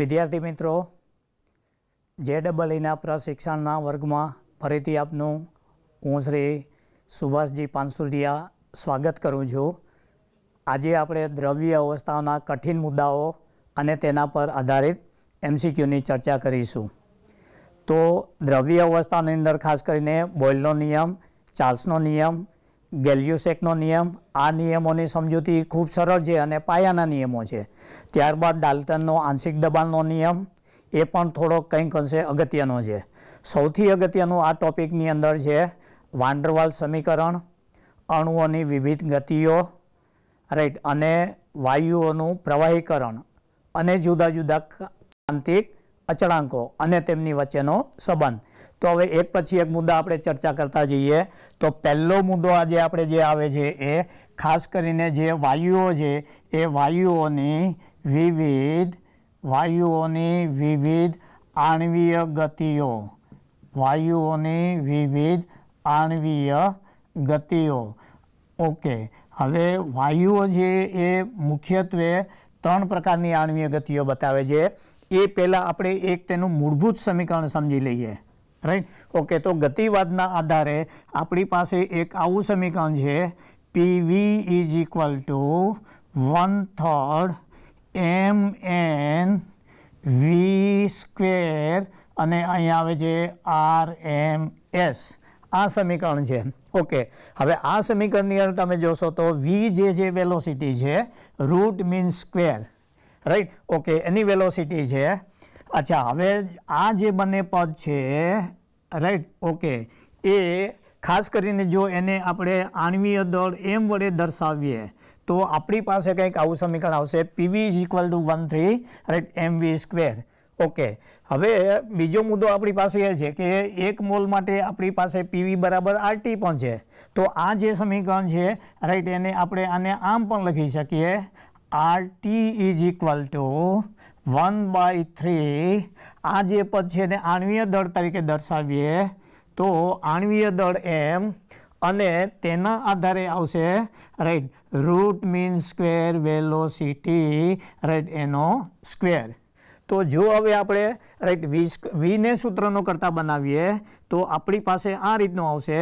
વિદ્યાર્થી મિત્રો જે ડબલ ઈના પ્રશિક્ષણના વર્ગમાં ફરીથી આપનું હું શ્રી સુભાષજી પાનસુરિયા સ્વાગત કરું છું આજે આપણે દ્રવ્ય અવસ્થાઓના કઠિન મુદ્દાઓ અને તેના પર આધારિત એમસીક્યુની ચર્ચા કરીશું તો દ્રવ્ય અવસ્થાની અંદર ખાસ કરીને બોઇલનો નિયમ ચાર્લ્સનો નિયમ ગેલ્યુસેકનો નિયમ આ નિયમોની સમજૂતી ખૂબ સરળ છે અને પાયાના નિયમો છે ત્યારબાદ ડાલ્ટનનો આંશિક દબાણનો નિયમ એ પણ થોડોક કંઈક અંશે અગત્યનો છે સૌથી અગત્યનું આ ટોપિકની અંદર છે વાંડરવાલ સમીકરણ અણુઓની વિવિધ ગતિઓ રાઈટ અને વાયુઓનું પ્રવાહીકરણ અને જુદા જુદા ક્રાંતિક અચળાંકો અને તેમની વચ્ચેનો સંબંધ તો હવે એક પછી એક મુદ્દા આપણે ચર્ચા કરતા જઈએ તો પહેલો મુદ્દો આજે આપણે જે આવે છે એ ખાસ કરીને જે વાયુઓ છે એ વાયુઓની વિવિધ વાયુઓની વિવિધ આણવીય ગતિઓ વાયુઓની વિવિધ આણવીય ગતિઓ ઓકે હવે વાયુઓ છે એ મુખ્યત્વે ત્રણ પ્રકારની આણવીય ગતિઓ બતાવે છે એ પહેલાં આપણે એક તેનું મૂળભૂત સમીકરણ સમજી લઈએ રાઈટ ઓકે તો ગતિવાદના આધારે આપણી પાસે એક આવું સમીકરણ છે P P V is equal to one third M N V square અને અહીંયા આવે છે આર એમ એસ આ સમીકરણ છે ઓકે હવે આ સમીકરણની અંદર તમે જોશો તો વી જે છે વેલોસિટી છે root means square right okay એની વેલોસિટી છે અચ્છા હવે આ જે બંને પદ છે રાઈટ ઓકે એ ખાસ કરીને જો એને આપણે આણવીય દળ એમ વડે દર્શાવીએ તો આપણી પાસે કંઈક આવું સમીકરણ આવશે P V is equal to one three right M V square okay હવે બીજો મુદ્દો આપણી પાસે એ છે કે એક મોલ માટે આપણી પાસે પીવી બરાબર આરટી પણ છે તો આ જે સમીકરણ છે રાઈટ એને આપણે આને આમ પણ લખી શકીએ R T is equal to one by three આ જે પદ છે એને આણવીય દળ તરીકે દર્શાવીએ તો આણવીય દળ એમ અને તેના આધારે આવશે right root mean square velocity right એનો સ્ક્વેર તો જો હવે આપણે રાઈટ વીસ વીને સૂત્રનો કરતાં બનાવીએ તો આપણી પાસે આ રીતનું આવશે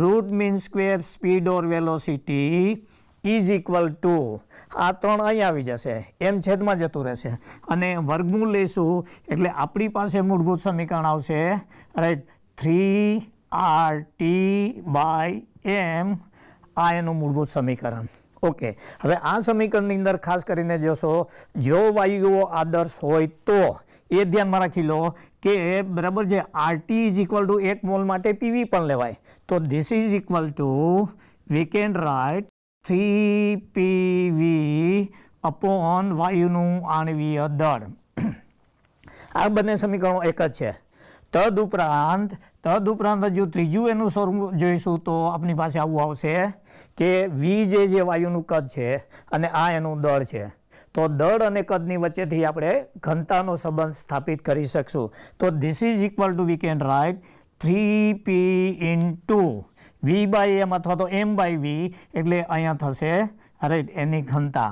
root mean square speed or velocity is equal to આ ત્રણ અહીં આવી જશે એમ છેદમાં જતું રહેશે અને વર્ગમૂળ લઈશું એટલે આપણી પાસે મૂળભૂત સમીકરણ આવશે right three R T by M આ એનું મૂળભૂત સમીકરણ ઓકે હવે આ સમીકરણની અંદર ખાસ કરીને જોશો જો વાયુઓ આદર્શ હોય તો એ ધ્યાનમાં રાખી લો કે બરાબર છે આરટી ઇઝ ઇક્વલ ટુ એક મોલ માટે પીવી પણ લેવાય તો this is equal to we can write three P V upon વાયુનું આણવીય દળ આ બંને સમીકરણો એક જ છે તદ ઉપરાંત તદ ઉપરાંત જો ત્રીજું એનું સ્વરૂપ જોઈશું તો આપણી પાસે આવું આવશે કે વી જે જે વાયુનું કદ છે અને આ એનું દળ છે તો દળ અને કદની વચ્ચેથી આપણે ઘનતાનો સંબંધ સ્થાપિત કરી શકશું તો this is equal to we can write three P into V by M અથવા તો એમ બાય વી એટલે અહીંયા થશે રાઈટ એની ઘનતા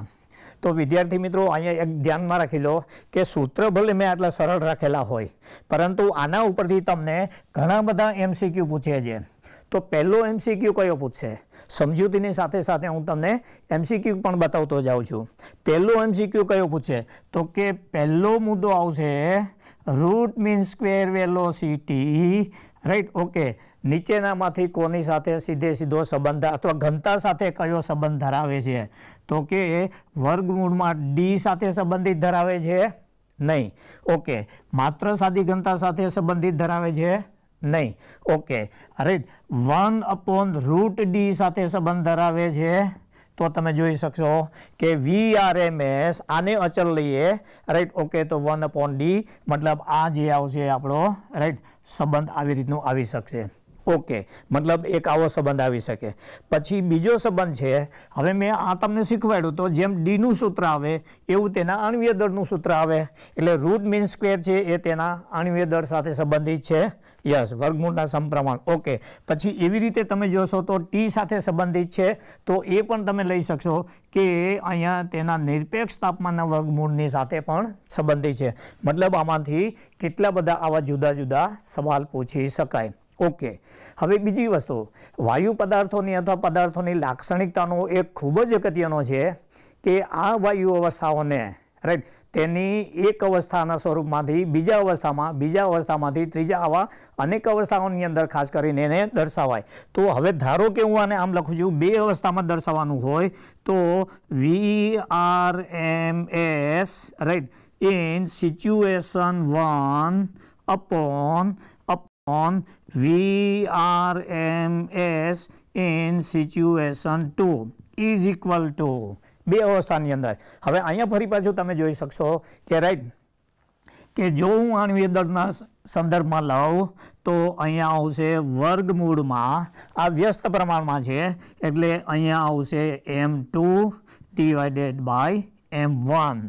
તો વિદ્યાર્થી મિત્રો અહીંયા એક ધ્યાનમાં રાખી લો કે સૂત્ર ભલે મેં આટલા સરળ રાખેલા હોય પરંતુ આના ઉપરથી તમને ઘણા બધા એમસીક્યુ પૂછે છે તો પહેલો એમસીક્યુ કયો પૂછશે સમજૂતીની સાથે સાથે હું તમને એમસીક્યુ પણ બતાવતો જાઉં છું પહેલો એમસીક્યુ કયો પૂછશે તો કે પહેલો મુદ્દો આવશે root mean square velocity right okay નીચેનામાંથી કોની સાથે સીધે સીધો સંબંધ અથવા ઘનતા સાથે કયો સંબંધ ધરાવે છે તો કે વર્ગમૂળમાં ડી સાથે સંબંધિત ધરાવે છે નહીં ઓકે માત્ર સાદી ઘનતા સાથે સંબંધિત ધરાવે છે નહીં ઓકે અરે વન અપોન રૂટ ડી સાથે સંબંધ ધરાવે છે તો તમે જોઈ શકશો કે વી આર એમ એસ આને અચલ લઈએ રાઈટ ઓકે તો વન અપોન ડી મતલબ આ જે આવશે આપણો રાઈટ સંબંધ આવી રીતનું આવી શકશે ઓકે મતલબ એક આવો સંબંધ આવી શકે પછી બીજો સંબંધ છે હવે મેં આ તમને શીખવાડ્યું તો જેમ ડીનું સૂત્ર આવે એવું તેના આણવીય દળનું સૂત્ર આવે એટલે રૂટ મીન સ્ક્વેર છે એ તેના આણવીય દળ સાથે સંબંધિત છે યસ વર્ગમૂળના સમપ્રમાણ ઓકે પછી એવી રીતે તમે જોશો તો ટી સાથે સંબંધિત છે તો એ પણ તમે લઈ શકશો કે અહીંયા તેના નિરપેક્ષ તાપમાનના વર્ગમૂળની સાથે પણ સંબંધિત છે મતલબ આમાંથી કેટલા બધા આવા જુદા જુદા સવાલ પૂછી શકાય ઓકે હવે બીજી વસ્તુ વાયુ પદાર્થોની અથવા પદાર્થોની લાક્ષણિકતાનો એક ખૂબ જ અગત્યનો છે કે આ વાયુ અવસ્થાઓને રાઈટ તેની એક અવસ્થાના સ્વરૂપમાંથી બીજા અવસ્થામાં બીજા અવસ્થામાંથી ત્રીજા આવા અનેક અવસ્થાઓની અંદર ખાસ કરીને એને દર્શાવાય તો હવે ધારો કે હું આને આમ લખું છું બે અવસ્થામાં દર્શાવવાનું હોય તો V R M S right in situation one upon upon VRMS in situation two is equal to બે અવસ્થાની અંદર હવે અહીંયા ફરી પાછું તમે જોઈ શકશો કે રાઈટ કે જો હું અણવેદળના સંદર્ભમાં લઉં તો અહીંયા આવશે વર્ગમૂળમાં આ વ્યસ્ત પ્રમાણમાં છે એટલે અહીંયા આવશે M two divided by M one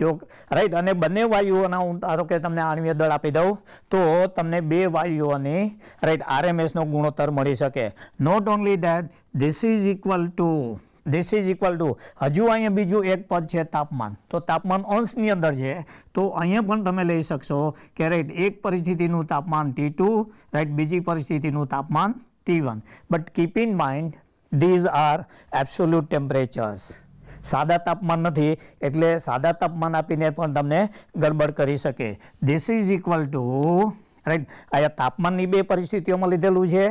જો રાઈટ અને બંને વાયુઓના હું ધારો કે તમને આણવીય દળ આપી દઉં તો તમને બે વાયુઓની રાઈટ આરએમએસનો ગુણોત્તર મળી શકે not only that this is equal to this is equal to હજુ અહીંયા બીજું એક પદ છે તાપમાન તો તાપમાન અંશની અંદર છે તો અહીંયા પણ તમે લઈ શકશો કે રાઈટ એક પરિસ્થિતિનું તાપમાન ટી ટુ રાઈટ બીજી પરિસ્થિતિનું તાપમાન T one but keep in mind these are absolute temperatures સાદા તાપમાન નથી એટલે સાદા તાપમાન આપીને પણ તમને ગડબડ કરી શકે this is equal to right અહીંયા તાપમાનની બે પરિસ્થિતિઓમાં લીધેલું છે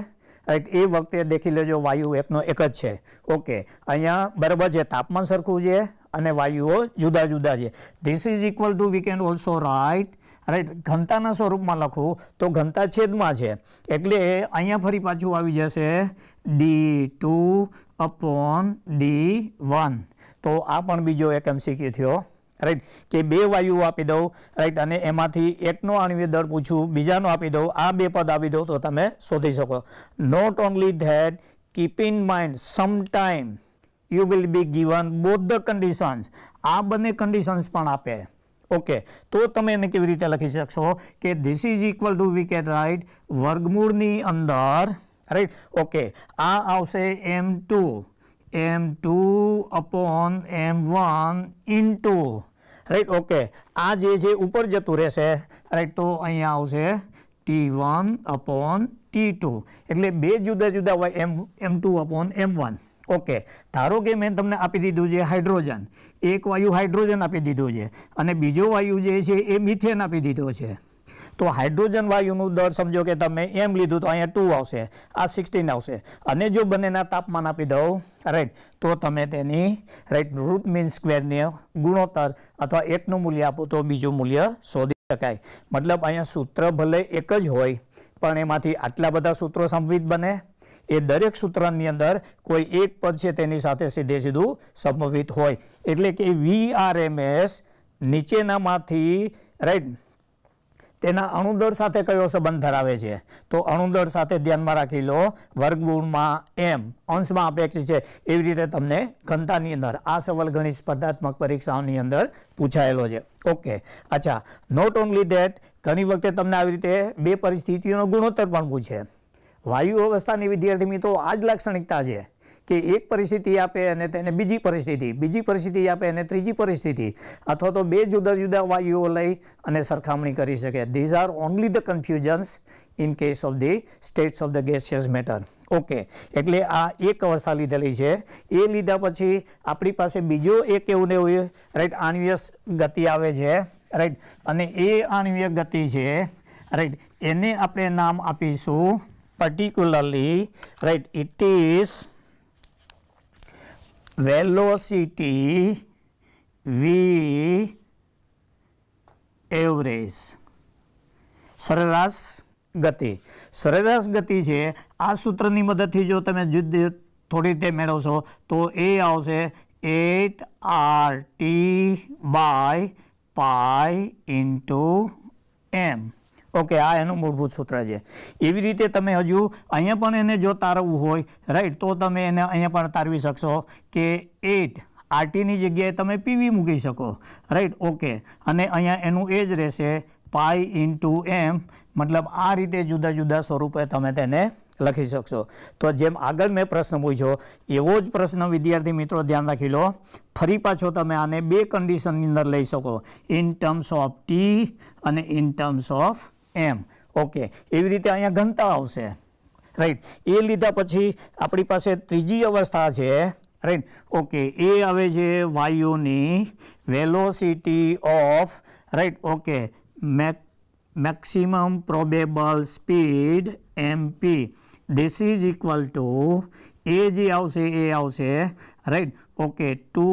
રાઈટ એ વખતે દેખી લેજો વાયુ એકનો એક જ છે ઓકે અહીંયા બરાબર છે તાપમાન સરખું છે અને વાયુઓ જુદા જુદા છે this is equal to we can also right right ઘનતાના સ્વરૂપમાં લખું તો ઘનતા છેદમાં છે એટલે અહીંયા ફરી પાછું આવી જશે D two upon D one તો આ પણ બીજો એક એમસીક્યુ થયો રાઈટ કે બે વાયુઓ આપી દઉં રાઈટ અને એમાંથી એકનો આણ્વીય દળ પૂછું બીજાનો આપી દઉં આ બે પદ આપી દઉં તો તમે શોધી શકો not only that keep in mind sometime you will be given both the conditions આ બંને કન્ડિશન્સ પણ આપે ઓકે તો તમે એને કેવી રીતે લખી શકશો કે this is equal to we can write વર્ગમૂળની અંદર રાઈટ ઓકે આ આવશે M two m2 upon m1 into right okay આ જે છે ઉપર જતું રહેશે રાઈટ તો અહીંયા આવશે T one upon T two એટલે બે જુદા જુદા હોય M M two upon M one okay ધારો કે મેં તમને આપી દીધું છે હાઇડ્રોજન એક વાયુ હાઇડ્રોજન આપી દીધો છે અને બીજો વાયુ જે છે એ મિથેન આપી દીધો છે તો હાઇડ્રોજન વાયુનું દર સમજો કે તમે એમ લીધું તો અહીંયા ટુ આવશે આ સિક્સટીન આવશે અને જો બંનેના તાપમાન આપી દઉં રાઈટ તો તમે તેની રાઈટ રૂટ મીન સ્ક્વેરને ગુણોત્તર અથવા એકનું મૂલ્ય આપો તો બીજું મૂલ્ય શોધી શકાય મતલબ અહીંયા સૂત્ર ભલે એક જ હોય પણ એમાંથી આટલા બધા સૂત્રો સંવિત બને એ દરેક સૂત્રની અંદર કોઈ એક પદ છે તેની સાથે સીધે સીધું સંભવિત હોય એટલે કે વી આર એમ એસ નીચેનામાંથી રાઈટ તેના અણુદળ સાથે કયો સંબંધ ધરાવે છે તો અણુદળ સાથે ધ્યાનમાં રાખી લો વર્ગમૂળમાં એમ અંશમાં અપેક્ષિત છે એવી રીતે તમને ઘનતાની અંદર આ સવાલ ઘણી સ્પર્ધાત્મક પરીક્ષાઓની અંદર પૂછાયેલો છે ઓકે અચ્છા નોટ ઓનલી ધેટ ઘણી વખતે તમને આવી રીતે બે પરિસ્થિતિઓનો ગુણોત્તર પણ પૂછે વાયુ અવસ્થાની વિદ્યાર્થી મિત્રો આ જ લાક્ષણિકતા છે કે એક પરિસ્થિતિ આપે અને તેને બીજી પરિસ્થિતિ બીજી પરિસ્થિતિ આપે અને ત્રીજી પરિસ્થિતિ અથવા તો બે જુદા જુદા વાયુઓ લઈ અને સરખામણી કરી શકે these are only the confusions in case of the states of the gaseous matter okay એટલે આ એક અવસ્થા લીધેલી છે એ લીધા પછી આપણી પાસે બીજો એક એવું ને એવું રાઈટ આણ્વીય ગતિ આવે છે રાઈટ અને એ આણ્વીય ગતિ છે રાઈટ એને આપણે નામ આપીશું particularly right it is velocity V average સરેરાશ ગતિ સરેરાશ ગતિ છે આ સૂત્રની મદદથી જો તમે જુદ થોડી રીતે મેળવશો તો એ આવશે eight R T by pi into M okay આ એનું મૂળભૂત સૂત્ર છે એવી રીતે તમે હજુ અહીંયા પણ એને જો તારવવું હોય રાઈટ તો તમે એને અહીંયા પણ તારવી શકશો કે એટ આરટીની જગ્યાએ તમે પીવી મૂકી શકો રાઈટ ઓકે અને અહીંયા એનું એ જ રહેશે પાઈ ઇન્ટુ એમ મતલબ આ રીતે જુદા જુદા સ્વરૂપે તમે તેને લખી શકશો તો જેમ આગળ મેં પ્રશ્ન પૂછ્યો એવો જ પ્રશ્ન વિદ્યાર્થી મિત્રો ધ્યાન રાખી લો ફરી પાછો તમે આને બે કન્ડિશનની અંદર લઈ શકો ઇન ટર્મ્સ ઓફ ટી અને in terms of M okay એવી રીતે અહીંયા ઘનતા આવશે રાઈટ એ લીધા પછી આપણી પાસે ત્રીજી અવસ્થા છે રાઈટ ઓકે એ આવે છે વાયુની velocity of right okay mac maximum probable speed MP this is equal to એ જે આવશે એ આવશે right okay two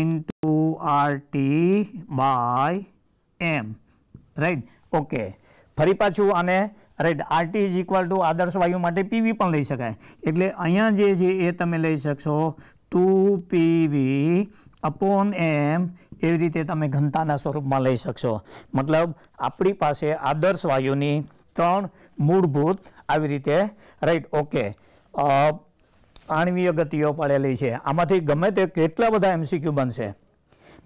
into R T by M right okay ફરી પાછું આને right RT is equal to આદર્શ વાયુ માટે પીવી પણ લઈ શકાય એટલે અહીંયા જે છે એ તમે લઈ શકશો ટુ પીવી અપોન એમ એવી રીતે તમે ઘનતાના સ્વરૂપમાં લઈ શકશો મતલબ આપણી પાસે આદર્શ વાયુની ત્રણ મૂળભૂત આવી રીતે રાઈટ ઓકે આણવીય ગતિઓ પડેલી છે આમાંથી ગમે તે કેટલા બધા એમસીક્યુ બનશે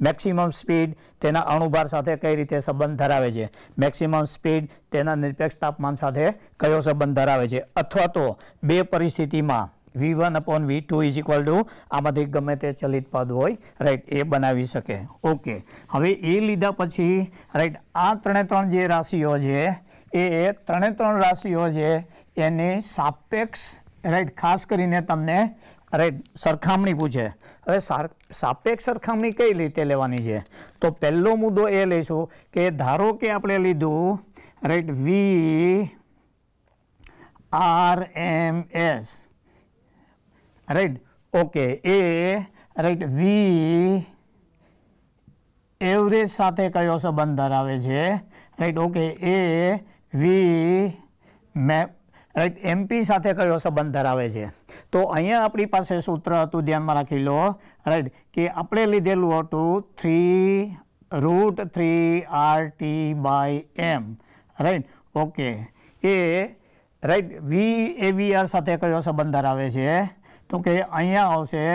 મેક્સિમમ સ્પીડ તેના અણુભાર સાથે કઈ રીતે સંબંધ ધરાવે છે મેક્સિમમ સ્પીડ તેના નિરપેક્ષ તાપમાન સાથે કયો સંબંધ ધરાવે છે અથવા તો બે પરિસ્થિતિમાં V one upon V two is equal to આમાંથી ગમે તે ચલિત પદ હોય રાઈટ એ બનાવી શકે ઓકે હવે એ લીધા પછી રાઈટ આ ત્રણે ત્રણ જે રાશિઓ છે એ ત્રણે ત્રણ રાશિઓ છે એની સાપેક્ષ રાઈટ ખાસ કરીને તમને રાઈટ સરખામણી પૂછે હવે સાપેક્ષ સરખામણી કઈ રીતે લેવાની છે તો પહેલો મુદ્દો એ લઈશું કે ધારો કે આપણે લીધું right V R M S right okay એ રાઈટ વી એવરેજ સાથે કયો સંબંધ ધરાવે છે રાઈટ ઓકે એ વી મેપ રાઈટ એમપી સાથે કયો સંબંધ ધરાવે છે તો અહીંયા આપણી પાસે સૂત્ર હતું ધ્યાનમાં રાખી લો રાઈટ કે આપણે લીધેલું હતું three root three R T by M right okay એ right V A V R સાથે કયો સંબંધ ધરાવે છે તો કે અહીંયા આવશે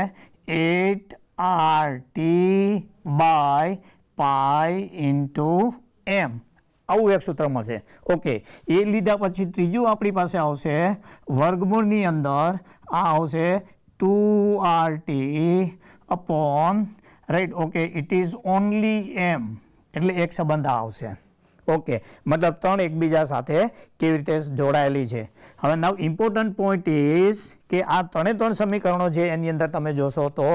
eight R T by pi into M આવું એક સૂત્ર મળશે ઓકે એ લીધા પછી ત્રીજું આપણી પાસે આવશે વર્ગમૂળની અંદર આ આવશે two R T upon right okay it is only M એટલે એક સંબંધ આવશે ઓકે મતલબ ત્રણ એકબીજા સાથે કેવી રીતે જોડાયેલી છે હવે નવ ઇમ્પોર્ટન્ટ પોઈન્ટ ઇઝ કે આ ત્રણે ત્રણ સમીકરણો છે એની અંદર તમે જોશો તો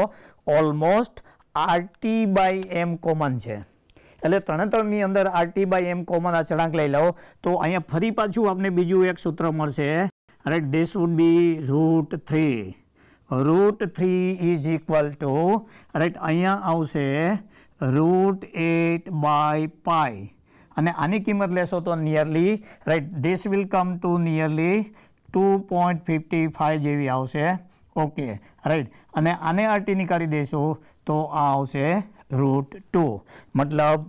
almost RT by M common છે એટલે તરણની અંદર R T by M common આ લઈ લો તો અહીંયા ફરી પાછું આપણે બીજું એક સૂત્ર મળશે right this would be root three root three is equal to right અહીંયા આવશે રૂટ એટ બાય પાય અને આની કિંમત લેશો તો nearly right this will come to nearly two point fifty five જેવી આવશે ઓકે રાઈટ અને આને આરટી નીકાળી દઈશું તો આ આવશે રૂટ ટુ મતલબ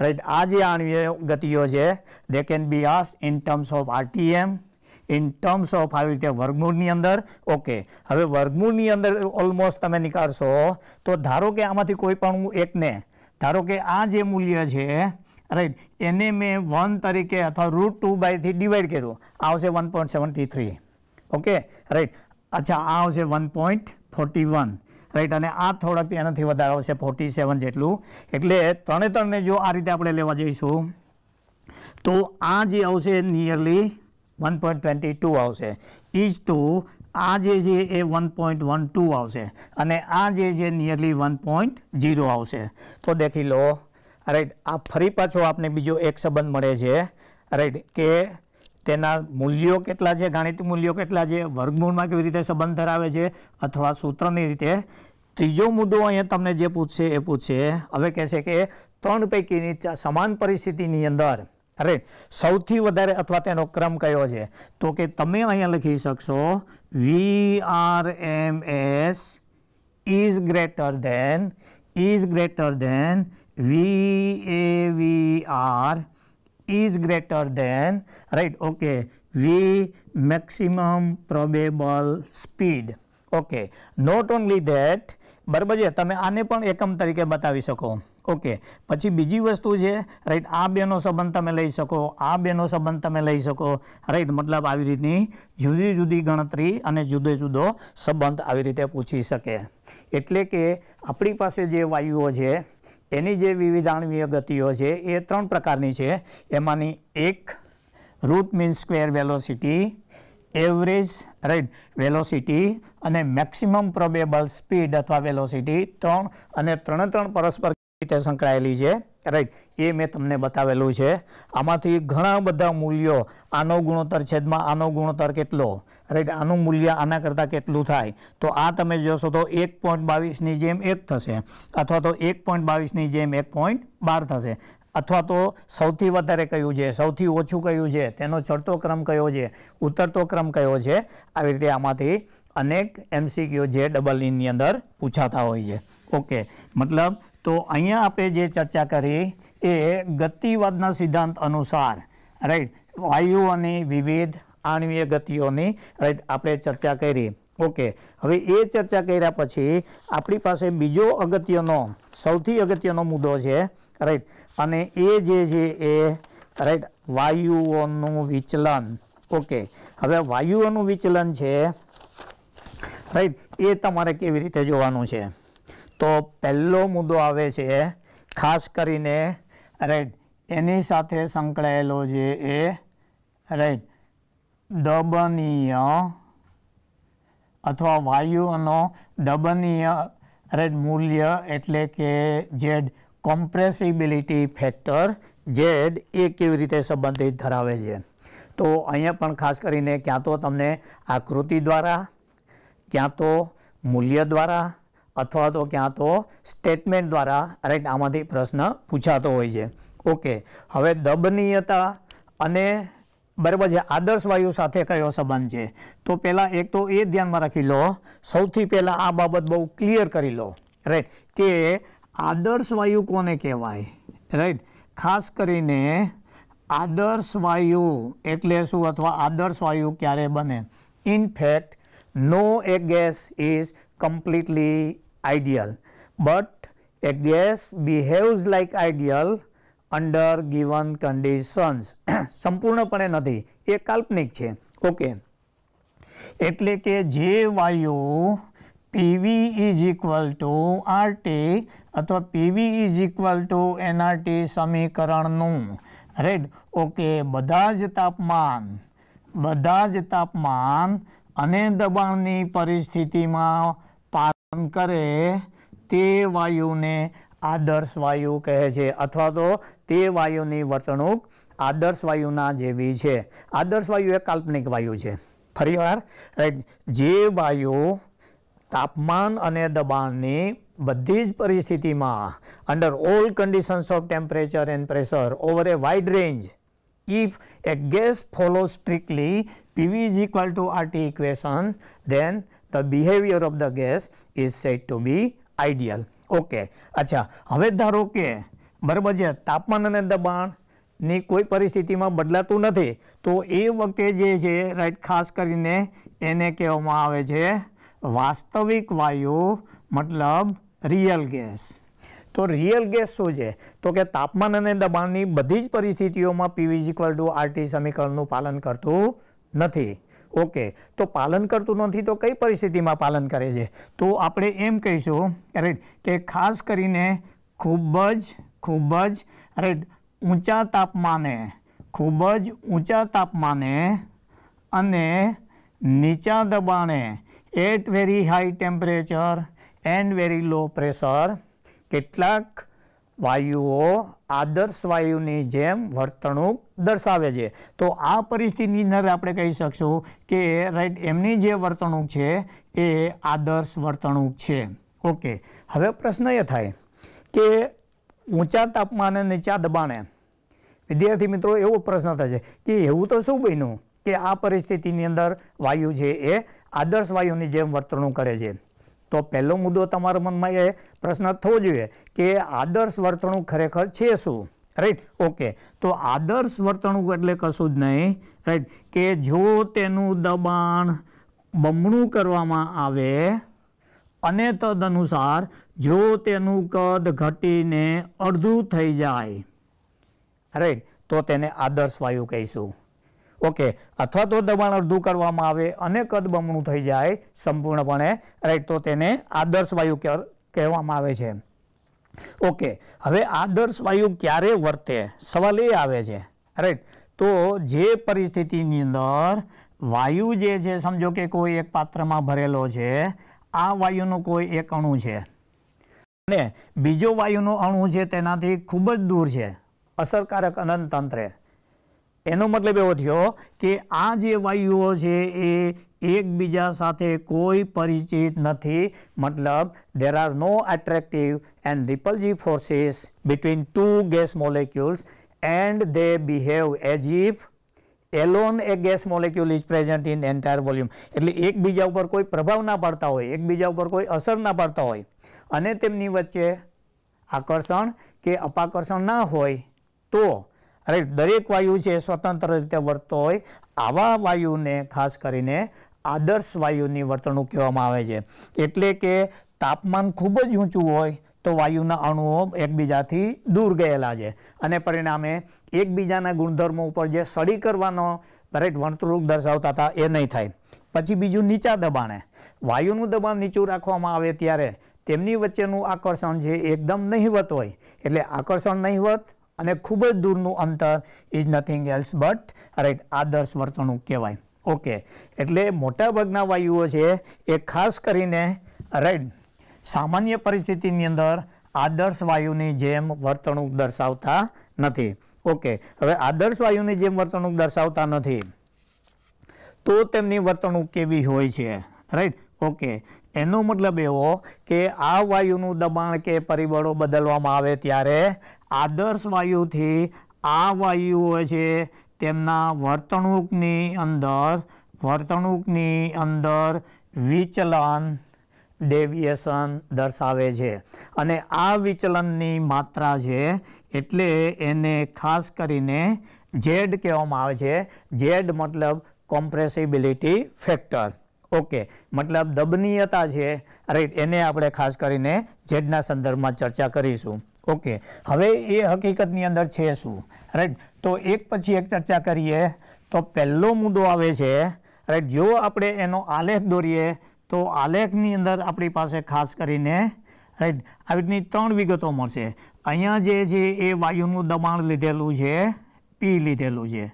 રાઈટ આ જે આણવીય ગતિઓ છે they can be as in terms of RTM in terms of આવી રીતે વર્ગમૂળની અંદર ઓકે હવે વર્ગમૂળની અંદર ઓલમોસ્ટ તમે નીકાળશો તો ધારો કે આમાંથી કોઈ પણ હું એકને ધારો કે આ જે મૂલ્ય છે રાઈટ એને મેં વન તરીકે અથવા રૂટ ટુ બાયથી ડિવાઈડ કર્યું આવશે one point seventy three okay right અચ્છા આ આવશે one point forty one right અને આ થોડાક એનાથી વધારે આવશે ફોર્ટી સેવન જેટલું એટલે ત્રણે ત્રણને જો આ રીતે આપણે લેવા જઈશું તો આ જે આવશે nearly one point twenty two આવશે ઇઝ ટુ આ જે છે એ વન પોઈન્ટ વન ટુ આવશે અને આ જે છે નિયરલી વન પોઈન્ટ ઝીરો આવશે તો દેખી લો રાઈટ આ ફરી પાછો આપને બીજો એક સંબંધ મળે છે રાઈટ કે તેના મૂલ્યો કેટલા છે ગાણિતિક મૂલ્યો કેટલા છે વર્ગમૂળમાં કેવી રીતે સંબંધ ધરાવે છે અથવા સૂત્રની રીતે ત્રીજો મુદ્દો અહીંયા તમને જે પૂછશે એ પૂછશે હવે કહેશે કે ત્રણ પૈકીની સમાન પરિસ્થિતિની અંદર અરે સૌથી વધારે અથવા તેનો ક્રમ કયો છે તો કે તમે અહીંયા લખી શકશો V R M S is greater than is greater than V A V R is greater than right okay v maximum probable speed okay not only that બરાબર છે તમે આને પણ એકમ તરીકે બતાવી શકો ઓકે પછી બીજી વસ્તુ છે રાઈટ આ બેનો સંબંધ તમે લઈ શકો આ બેનો સંબંધ તમે લઈ શકો રાઈટ મતલબ આવી રીતની જુદી જુદી ગણતરી અને જુદો જુદો સંબંધ આવી રીતે પૂછી શકે એટલે કે આપણી પાસે જે વાયુઓ છે એની જે વિવિધાણવીય ગતિઓ છે એ ત્રણ પ્રકારની છે એમાંની એક root mean square velocity average right velocity અને મેક્સિમમ પ્રોબેબલ સ્પીડ અથવા વેલોસિટી ત્રણ અને ત્રણે ત્રણ પરસ્પર રીતે સંકળાયેલી છે રાઈટ એ મેં તમને બતાવેલું છે આમાંથી ઘણા બધા મૂલ્યો આનો ગુણોત્તર છેદમાં આનો ગુણોત્તર કેટલો રાઈટ આનું મૂલ્ય આના કરતાં કેટલું થાય તો આ તમે જોશો તો એક પોઈન્ટ બાવીસની જેમ એક થશે અથવા તો એક પોઈન્ટ બાવીસની જેમ એક પોઈન્ટ બાર થશે અથવા તો સૌથી વધારે કયું છે સૌથી ઓછું કયું છે તેનો ચડતો ક્રમ કયો છે ઉતરતો ક્રમ કયો છે આવી રીતે આમાંથી અનેક એમસીક્યુ જે ડબલ ઇનની અંદર પૂછાતા હોય છે ઓકે મતલબ તો અહીંયા આપણે જે ચર્ચા કરી એ ગતિવાદના સિદ્ધાંત અનુસાર રાઈટ વાયુઓની વિવિધ આણ્વીય ગતિઓની રાઈટ આપણે ચર્ચા કરી ઓકે હવે એ ચર્ચા કર્યા પછી આપણી પાસે બીજો અગત્યનો સૌથી અગત્યનો મુદ્દો છે રાઈટ અને એ જે છે એ રાઈટ વાયુઓનું વિચલન ઓકે હવે વાયુઓનું વિચલન છે રાઈટ એ તમારે કેવી રીતે જોવાનું છે તો પહેલો મુદ્દો આવે છે ખાસ કરીને રાઈટ એની સાથે સંકળાયેલો છે એ રાઈટ દબનીય અથવા વાયુઓનો દબનીય રેડ મૂલ્ય એટલે કે જેડ કોમ્પ્રેસિબિલિટી ફેક્ટર જેડ એ કેવી રીતે સંબંધિત ધરાવે છે તો અહીંયા પણ ખાસ કરીને ક્યાં તો તમને આકૃતિ દ્વારા ક્યાં તો મૂલ્ય દ્વારા અથવા તો ક્યાં તો સ્ટેટમેન્ટ દ્વારા રાઈટ આમાંથી પ્રશ્ન પૂછાતો હોય છે ઓકે હવે દબનીયતા અને બરાબર છે આદર્શ વાયુ સાથે કયો સંબંધ છે તો પહેલાં એક તો એ ધ્યાનમાં રાખી લો સૌથી પહેલાં આ બાબત બહુ ક્લિયર કરી લો રાઈટ કે આદર્શ વાયુ કોને કહેવાય રાઈટ ખાસ કરીને આદર્શ વાયુ એટલે શું અથવા આદર્શ વાયુ ક્યારે બને in fact no a gas is completely ideal but a gas behaves like ideal under given conditions સંપૂર્ણપણે નથી એ કાલ્પનિક છે ઓકે એટલે કે જે વાયુ PV is equal to RT અથવા PV is equal to nRT સમીકરણનું રાઈટ ઓકે બધા જ તાપમાન બધા જ તાપમાન અને દબાણની પરિસ્થિતિમાં પાલન કરે તે વાયુને આદર્શ વાયુ કહે છે અથવા તો તે વાયુની વર્તણૂક આદર્શ વાયુના જેવી છે આદર્શ વાયુ એ કાલ્પનિક વાયુ છે ફરીવાર રાઈટ જે વાયુ તાપમાન અને દબાણની બધી જ પરિસ્થિતિમાં under all conditions of temperature and pressure over a wide range if a gas follows strictly PV is equal to RT equation, then the behavior of the gas is said to be ideal. Okay. અચ્છા હવે ધારો કે બરાબર છે તાપમાન અને દબાણની કોઈ પરિસ્થિતિમાં બદલાતું નથી તો એ વખતે જે છે રાઈટ ખાસ કરીને એને કહેવામાં આવે છે વાસ્તવિક વાયુ મતલબ રિયલ ગેસ તો રિયલ ગેસ શું છે તો કે તાપમાન અને દબાણની બધી જ પરિસ્થિતિઓમાં પીવીઝ ઇક્વલ ટુ આરટી સમીકરણનું પાલન કરતું નથી ઓકે તો પાલન કરતું નથી તો કઈ પરિસ્થિતિમાં પાલન કરે છે તો આપણે એમ કહીશું રાઈટ કે ખાસ કરીને ખૂબ જ ખૂબ જ અરે ઊંચા તાપમાને ખૂબ જ ઊંચા તાપમાને અને નીચા દબાણે at very high temperature and very low pressure કેટલાક વાયુઓ આદર્શ વાયુની જેમ વર્તણૂક દર્શાવે છે તો આ પરિસ્થિતિની અંદર આપણે કહી શકશું કે રાઈટ એમની જે વર્તણૂક છે એ આદર્શ વર્તણૂક છે ઓકે હવે પ્રશ્ન એ થાય કે ઊંચા તાપમાને નીચા દબાણે વિદ્યાર્થી મિત્રો એવો પ્રશ્ન થશે કે એવું તો શું બન્યું કે આ પરિસ્થિતિની અંદર વાયુ છે એ આદર્શ વાયુની જેમ વર્તણૂક કરે છે તો પહેલો મુદ્દો તમારા મનમાં એ પ્રશ્ન થવો જોઈએ કે આદર્શ વર્તણૂક ખરેખર છે શું રાઈટ ઓકે તો આદર્શ વર્તણૂક એટલે કશું જ નહીં રાઈટ કે જો તેનું દબાણ બમણું કરવામાં આવે અને તદ અનુસાર જો તેનું કદ ઘટીને અડધું થઈ જાય રાઈટ તો તેને આદર્શ વાયુ કહીશું ઓકે અથવા તો દબાણ અડધું કરવામાં આવે અને કદ બમણું થઈ જાય સંપૂર્ણપણે રાઈટ તો તેને આદર્શ વાયુ કહેવામાં આવે છે ઓકે હવે આદર્શ વાયુ ક્યારે વર્તે સવાલ એ આવે છે રાઈટ તો જે પરિસ્થિતિની અંદર વાયુ જે છે સમજો કે કોઈ એક પાત્રમાં ભરેલો છે આ વાયુનું કોઈ એક અણુ છે અને બીજો વાયુનો અણુ છે તેનાથી ખૂબ જ દૂર છે અસરકારક અનંત તંત્રે એનો મતલબ એવો થયો કે આ જે વાયુઓ છે એ એકબીજા સાથે કોઈ પરિચિત નથી મતલબ there are no attractive and repulsive forces between two gas molecules and they behave as if alone a gas molecule is present in entire volume એટલે એકબીજા ઉપર કોઈ પ્રભાવ ના પડતા હોય એકબીજા ઉપર કોઈ અસર ના પડતા હોય અને તેમની વચ્ચે આકર્ષણ કે અપાકર્ષણ ના હોય તો અરે દરેક વાયુ છે સ્વતંત્ર રીતે વર્તતો હોય આવા વાયુને ખાસ કરીને આદર્શ વાયુની વર્તણૂક કહેવામાં આવે છે એટલે કે તાપમાન ખૂબ જ ઊંચું હોય તો વાયુના અણુઓ એકબીજાથી દૂર ગયેલા છે અને પરિણામે એકબીજાના ગુણધર્મો ઉપર જે સડી કરવાનો દરેક વર્તણૂક દર્શાવતા હતા એ નહીં થાય પછી બીજું નીચા દબાણે વાયુનું દબાણ નીચું રાખવામાં આવે ત્યારે તેમની વચ્ચેનું આકર્ષણ છે એકદમ નહીવત હોય એટલે આકર્ષણ નહીવત અને ખૂબ જ દૂરનું અંતર is nothing else but right આદર્શ વર્તણૂક કહેવાય ઓકે એટલે મોટાભાગના વાયુઓ છે એ ખાસ કરીને રાઈટ સામાન્ય પરિસ્થિતિની અંદર આદર્શ વાયુની જેમ વર્તણૂક દર્શાવતા નથી ઓકે હવે આદર્શ વાયુની જેમ વર્તણૂક દર્શાવતા નથી તો તેમની વર્તણૂક કેવી હોય છે રાઈટ ઓકે એનો મતલબ એવો કે આ વાયુનું દબાણ કે પરિબળો બદલવામાં આવે ત્યારે આદર્શ વાયુથી આ વાયુઓ છે તેમના વર્તણૂકની અંદર વર્તણૂકની અંદર વિચલન ડેવિએશન દર્શાવે છે અને આ વિચલનની માત્રા છે એટલે એને ખાસ કરીને ઝેડ કહેવામાં આવે છે ઝેડ મતલબ કોમ્પ્રેસિબિલિટી ફેક્ટર ઓકે મતલબ દબનીયતા છે રાઈટ એને આપણે ખાસ કરીને ઝેડના સંદર્ભમાં ચર્ચા કરીશું ઓકે હવે એ હકીકતની અંદર છે શું રાઈટ તો એક પછી એક ચર્ચા કરીએ તો પહેલો મુદ્દો આવે છે રાઈટ જો આપણે એનો આલેખ દોરીએ તો આલેખની અંદર આપણી પાસે ખાસ કરીને રાઈટ આવી રીતની ત્રણ વિગતો મળશે અહીંયા જે છે એ વાયુનું દબાણ લીધેલું છે પી લીધેલું છે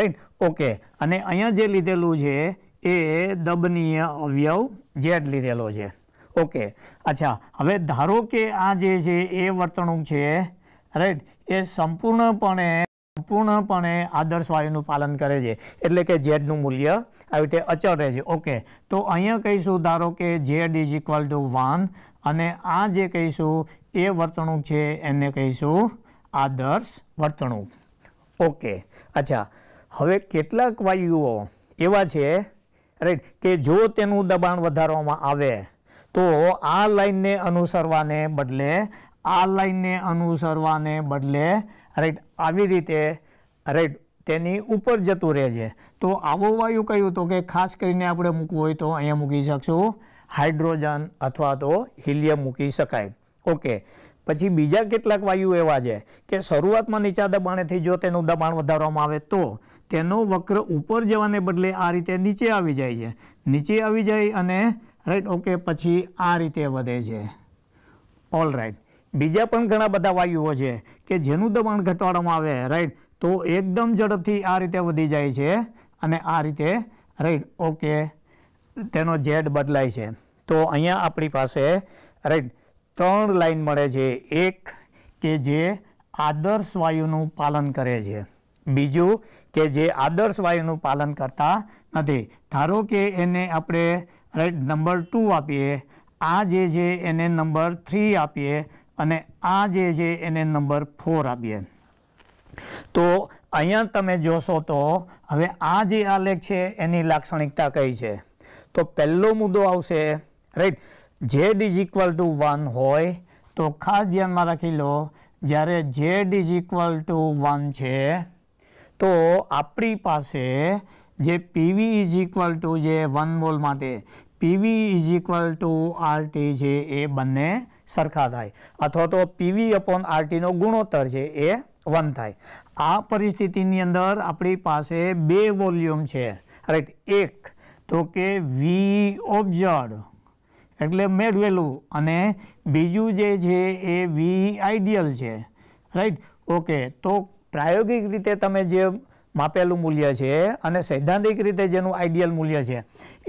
રાઈટ ઓકે અને અહીંયા જે લીધેલું છે એ દબનીય અવયવ જેડ લીધેલો છે ઓકે અચ્છા હવે ધારો કે આ જે છે એ વર્તણૂક છે રાઈટ એ સંપૂર્ણપણે સંપૂર્ણપણે આદર્શ વાયુનું પાલન કરે છે એટલે કે ઝેડનું મૂલ્ય આવી રીતે અચળ રહે છે ઓકે તો અહીંયા કહીશું ધારો કે Z is equal to one અને આ જે કહીશું એ વર્તણૂક છે એને કહીશું આદર્શ વર્તણૂક ઓકે અચ્છા હવે કેટલાક વાયુઓ એવા છે રાઈટ કે જો તેનું દબાણ વધારવામાં આવે તો આ લાઈનને અનુસરવાને બદલે આ લાઈનને અનુસરવાને બદલે રાઈટ આવી રીતે રાઈટ તેની ઉપર જતું રહે છે તો આવો વાયુ કહ્યું તો કે ખાસ કરીને આપણે મૂકવું હોય તો અહીંયા મૂકી શકશું હાઇડ્રોજન અથવા તો હિલિયમ મૂકી શકાય ઓકે પછી બીજા કેટલાક વાયુ એવા છે કે શરૂઆતમાં નીચા દબાણેથી જો તેનું દબાણ વધારવામાં આવે તો તેનો વક્ર ઉપર જવાને બદલે આ રીતે નીચે આવી જાય છે નીચે આવી જાય અને રાઈટ ઓકે પછી આ રીતે વધે છે ઓલ રાઈટ બીજા પણ ઘણા બધા વાયુઓ છે કે જેનું દબાણ ઘટાડવામાં આવે રાઈટ તો એકદમ ઝડપથી આ રીતે વધી જાય છે અને આ રીતે રાઈટ ઓકે તેનો ઝેડ બદલાય છે તો અહીંયા આપણી પાસે રાઈટ ત્રણ લાઈન મળે છે એક કે જે આદર્શ વાયુનું પાલન કરે છે બીજું કે જે આદર્શ વાયુનું પાલન કરતા નથી ધારો કે એને આપણે રાઈટ નંબર ટુ આપીએ આ જે છે એને નંબર થ્રી આપીએ અને આ જે છે એને નંબર ફોર આપીએ તો અહીંયા તમે જોશો તો હવે આ જે આલેખ છે એની લાક્ષણિકતા કઈ છે તો પહેલો મુદ્દો આવશે right Z is equal to one હોય તો ખાસ ધ્યાનમાં રાખી લો જ્યારે Z is equal to one છે તો આપણી પાસે જે પીવી ઇઝ ઇક્વલ ટુ જે વન બોલ માટે PV is equal to RT છે એ બંને સરખા થાય અથવા તો પીવી અપોન આરટીનો ગુણોત્તર છે એ વન થાય આ પરિસ્થિતિની અંદર આપણી પાસે બે વોલ્યુમ છે રાઈટ એક તો કે વી ઓબ્ઝર્ડ એટલે મેળવેલું અને બીજું જે છે એ વી આઈડિયલ છે રાઈટ ઓકે તો પ્રાયોગિક રીતે તમે જે માપેલું મૂલ્ય છે અને સૈદ્ધાંતિક રીતે જેનું આઈડિયલ મૂલ્ય છે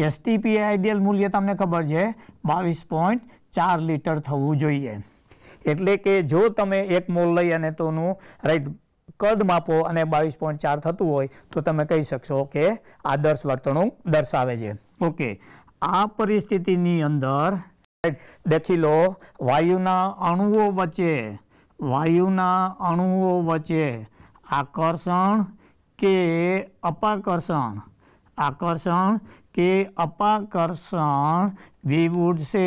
એસટીપી આઈડિયલ મૂલ્ય તમને ખબર છે બાવીસ પોઈન્ટ ચાર લીટર થવું જોઈએ એટલે કે જો તમે એક મોલ લઈ અને તોનું રાઈટ કદ માપો અને બાવીસ પોઈન્ટ ચાર થતું હોય તો તમે કહી શકશો કે આદર્શ વર્તણૂક દર્શાવે છે ઓકે આ પરિસ્થિતિની અંદર દેખી લો વાયુના અણુઓ વચ્ચે વાયુના અણુઓ વચ્ચે આકર્ષણ કે અપાકર્ષણ આકર્ષણ કે અપાકર્ષણ વી વુડ સે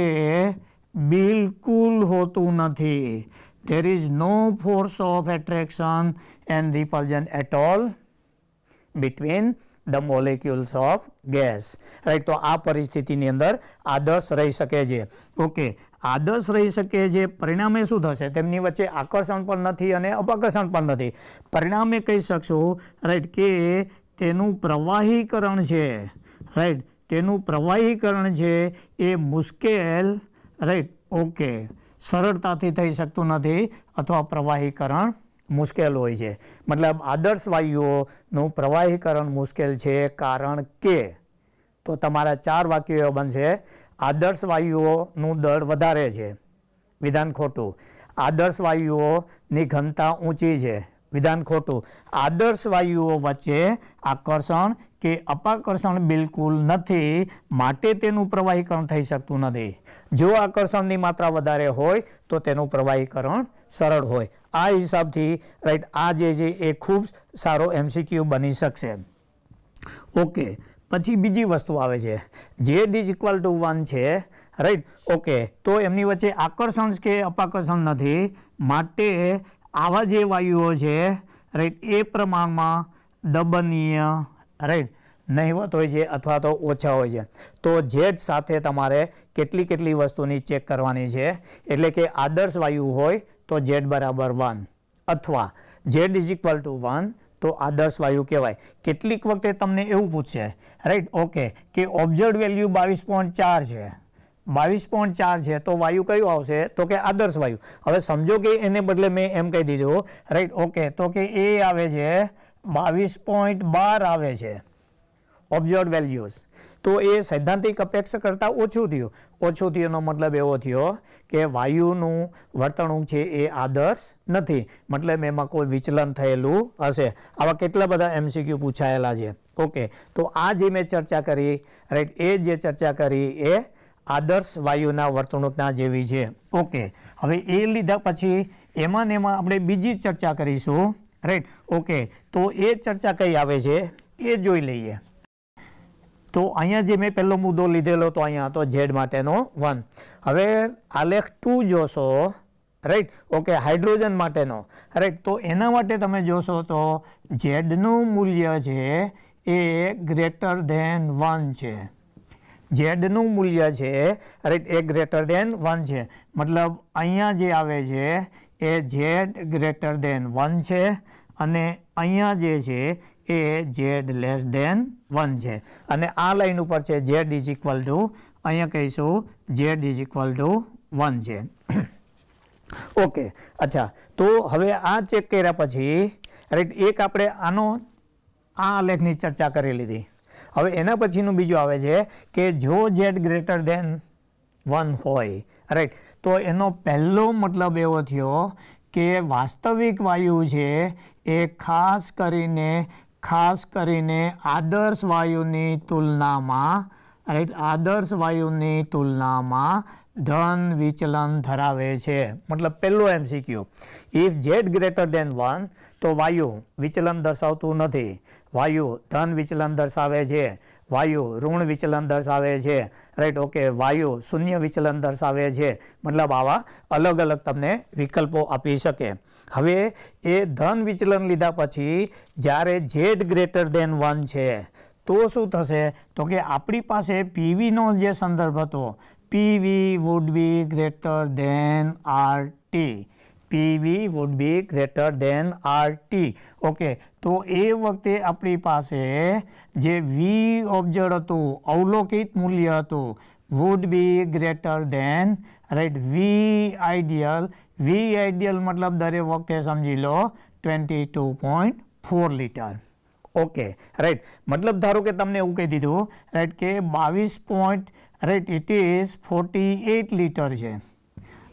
બિલકુલ હોતું નથી there is no force of attraction and repulsion at all between the molecules of gas right તો આ પરિસ્થિતિની અંદર આદર્શ રહી શકે છે ઓકે આદર્શ રહી શકે છે પરિણામે શું થશે તેમની વચ્ચે આકર્ષણ પણ નથી અને અપકર્ષણ પણ નથી પરિણામે કહી શકશો રાઈટ કે તેનું પ્રવાહીકરણ છે રાઈટ તેનું પ્રવાહીકરણ છે એ મુશ્કેલ રાઈટ ઓકે સરળતાથી થઈ શકતું નથી અથવા પ્રવાહીકરણ મુશ્કેલ હોય છે મતલબ આદર્શ વાયુઓનું પ્રવાહીકરણ મુશ્કેલ છે કારણ કે તો તમારા ચાર વાક્યો બનશે આદર્શ વાયુઓનું દળ વધારે છે વિધાન ખોટું આદર્શ વાયુઓની ઘનતા ઊંચી છે વિધાન ખોટું આદર્શ વાયુઓ વચ્ચે આકર્ષણ કે અપાકર્ષણ બિલકુલ નથી માટે તેનું પ્રવાહીકરણ થઈ શકતું નથી જો આકર્ષણની માત્રા વધારે હોય તો તેનું પ્રવાહીકરણ સરળ હોય આ હિસાબથી રાઈટ આ જે છે એ ખૂબ સારો એમસીક્યુ બની શકશે ઓકે પછી બીજી વસ્તુ આવે છે જે ડીઝ ઇક્વલ ટુ વન છે રાઈટ ઓકે તો એમની વચ્ચે આકર્ષણ કે અપાકર્ષણ નથી માટે આવા જે વાયુઓ છે રાઈટ એ પ્રમાણમાં દબનીય રાઈટ નહીવત હોય છે અથવા તો ઓછા હોય છે તો જેટ સાથે તમારે કેટલી કેટલી વસ્તુની ચેક કરવાની છે એટલે કે આદર્શ વાયુ હોય તો જેટ બરાબર વન અથવા Z is equal to one તો આદર્શ વાયુ કહેવાય કેટલીક વખતે તમને એવું પૂછશે રાઈટ ઓકે કે ઓબ્ઝર્વ વેલ્યુ બાવીસ પોઈન્ટ ચાર છે બાવીસ પોઈન્ટ ચાર છે તો વાયુ કયું આવશે તો કે આદર્શ વાયુ હવે સમજો કે એને બદલે મેં એમ કહી દીધું રાઈટ ઓકે તો કે એ આવે છે બાવીસ પોઈન્ટ બાર આવે છે ઓબ્ઝર્વ વેલ્યુઝ તો એ સૈદ્ધાંતિક અપેક્ષા કરતાં ઓછું થયું ઓછું થયુંનો મતલબ એવો થયો કે વાયુનું વર્તણૂક છે એ આદર્શ નથી મતલબ એમાં કોઈ વિચલન થયેલું હશે આવા કેટલા બધા એમસીક્યુ પૂછાયેલા છે ઓકે તો આ જે મેં ચર્ચા કરી રાઈટ એ જે ચર્ચા કરી એ આદર્શ વાયુના વર્તણૂકના જેવી છે ઓકે હવે એ લીધા પછી એમાં ને એમાં આપણે બીજી ચર્ચા કરીશું રાઈટ ઓકે તો એ ચર્ચા કઈ આવે છે એ જોઈ લઈએ તો અહીંયા જે મેં પહેલો મુદ્દો લીધેલો તો અહીંયા હતો ઝેડ માટેનો વન હવે આલેખ ટુ જોશો રાઈટ ઓકે હાઇડ્રોજન માટેનો રાઈટ તો એના માટે તમે જોશો તો ઝેડનું મૂલ્ય છે એ ગ્રેટર ધેન વન છે ઝેડનું મૂલ્ય છે રાઈટ એ ગ્રેટર દેન વન છે મતલબ અહીંયા જે આવે છે એ ઝેડ ગ્રેટર દેન વન છે અને અહીંયા જે છે એ ઝેડ લેસ દેન વન છે અને આ લાઈન ઉપર છે ઝેડ ઇઝ ઇક્વલ ટુ અહીંયા કહીશું Z is equal to one છે ઓકે અચ્છા તો હવે આ ચેક કર્યા પછી રાઈટ એક આપણે આનો આ લેખની ચર્ચા કરી લીધી હવે એના પછીનું બીજું આવે છે કે જો ઝેડ ગ્રેટર દેન વન હોય રાઈટ તો એનો પહેલો મતલબ એવો થયો કે વાસ્તવિક વાયુ છે એ ખાસ કરીને ખાસ કરીને આદર્શ વાયુની તુલનામાં રાઈટ આદર્શ વાયુની તુલનામાં ધન વિચલન ધરાવે છે મતલબ પહેલું એમ શીખ્યું if Z greater than one તો વાયુ વિચલન દર્શાવતું નથી વાયુ ધન વિચલન દર્શાવે છે વાયુ ઋણ વિચલન દર્શાવે છે રાઈટ ઓકે વાયુ શૂન્ય વિચલન દર્શાવે છે મતલબ આવા અલગ અલગ તમને વિકલ્પો આપી શકે હવે એ ધન વિચલન લીધા પછી જ્યારે જેડ ગ્રેટર દેન વન છે તો શું થશે તો કે આપણી પાસે પીવીનો જે સંદર્ભ હતો PV would be greater than R T PV would be greater than RT okay તો એ વખતે આપણી પાસે જે વી ઓબ્જેક્ટ હતું અવલોકિત મૂલ્ય હતું would be greater than right V ideal V ideal મતલબ દરેક વખતે સમજી લો twenty two point four litre okay right મતલબ ધારો કે તમને એવું કહી દીધું રાઈટ કે બાવીસ point right it is forty eight litre છે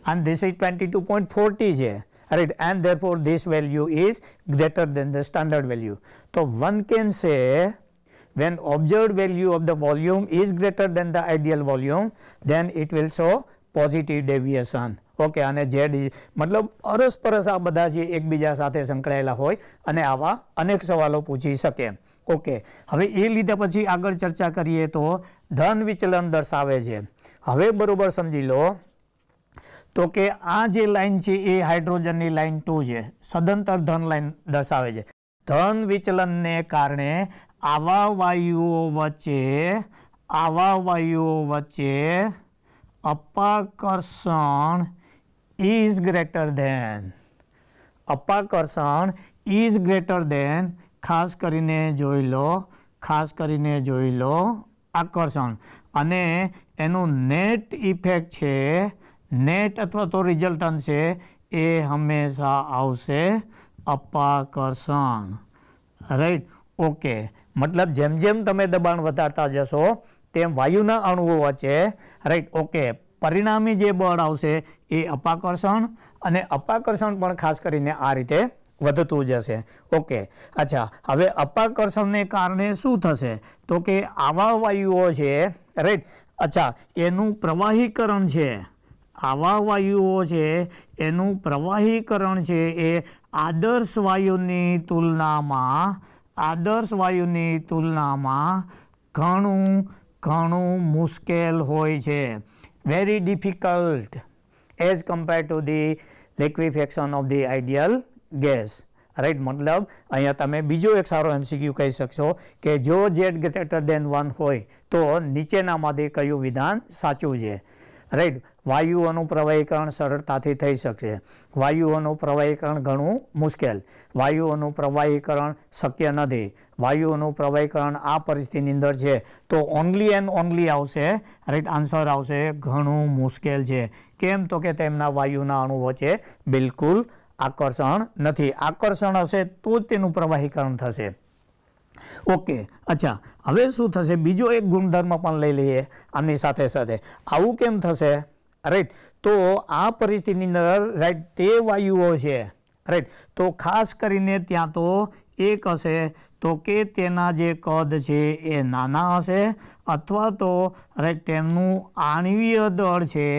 and this is 22.40 here right and therefore this value is greater than the standard value. So, one can say when observed value of the volume is greater than the ideal volume then it will show positive deviation okay અને Z મતલબ અરસપરસ આ બધા જે એકબીજા સાથે સંકળાયેલા હોય અને આવા અનેક સવાલો પૂછી શકે ઓકે હવે એ લીધા પછી આગળ ચર્ચા કરીએ તો ધન વિચલન દર્શાવે છે હવે બરોબર સમજી લો તો કે આ જે લાઇન છે એ હાઇડ્રોજનની લાઇન ટુ છે સદંતર ધન લાઇન દર્શાવે છે ધન વિચલનને કારણે આવા વાયુઓ વચ્ચે આવા વાયુઓ વચ્ચે અપાકર્ષણ ઇઝ ગ્રેટર ધેન અપાકર્ષણ ઇઝ ગ્રેટર ધેન ખાસ કરીને જોઈ લો ખાસ કરીને જોઈ લો આકર્ષણ અને એનું નેટ ઇફેક્ટ છે નેટ અથવા તો રિઝલ્ટન છે એ હંમેશા આવશે અપાકર્ષણ રાઈટ ઓકે મતલબ જેમ જેમ તમે દબાણ વધારતા જશો તેમ વાયુના અણુઓ વચ્ચે રાઈટ ઓકે પરિણામી જે બળ આવશે એ અપાકર્ષણ અને અપાકર્ષણ પણ ખાસ કરીને આ રીતે વધતું જશે ઓકે અચ્છા હવે અપાકર્ષણને કારણે શું થશે તો કે આવા વાયુઓ છે રાઈટ અચ્છા એનું પ્રવાહીકરણ છે આવા વાયુઓ છે એનું પ્રવાહીકરણ છે એ આદર્શ વાયુની તુલનામાં આદર્શ વાયુની તુલનામાં ઘણું ઘણું મુશ્કેલ હોય છે very difficult as compare to the liquefaction of the ideal gas right મતલબ અહીંયા તમે બીજો એક સારો એમસીક્યુ કહી શકશો કે જો જેડ ગ્રેટર દેન વન હોય તો નીચેનામાંથી કયું વિધાન સાચું છે રાઈટ વાયુઓનું પ્રવાહીકરણ સરળતાથી થઈ શકશે વાયુઓનું પ્રવાહીકરણ ઘણું મુશ્કેલ વાયુઓનું પ્રવાહીકરણ શક્ય નથી વાયુઓનું પ્રવાહીકરણ આ પરિસ્થિતિની અંદર છે તો ઓનલી એન્ડ ઓનલી આવશે રાઈટ આન્સર આવશે ઘણું મુશ્કેલ છે કેમ તો કે તેમના વાયુના અણુ વચ્ચે બિલકુલ આકર્ષણ નથી આકર્ષણ હશે તો જ તેનું પ્રવાહીકરણ થશે ઓકે અચ્છા હવે શું થશે બીજો એક ગુણધર્મ પણ લઈ લઈએ આમની સાથે સાથે આવું કેમ થશે રાઈટ તો આ પરિસ્થિતિની અંદર રાઈટ તે વાયુઓ છે રાઈટ તો ખાસ કરીને ત્યાં તો એક હશે તો કે તેના જે કદ છે એ નાના હશે અથવા તો રાઈટ તેમનું આણવીય દળ છે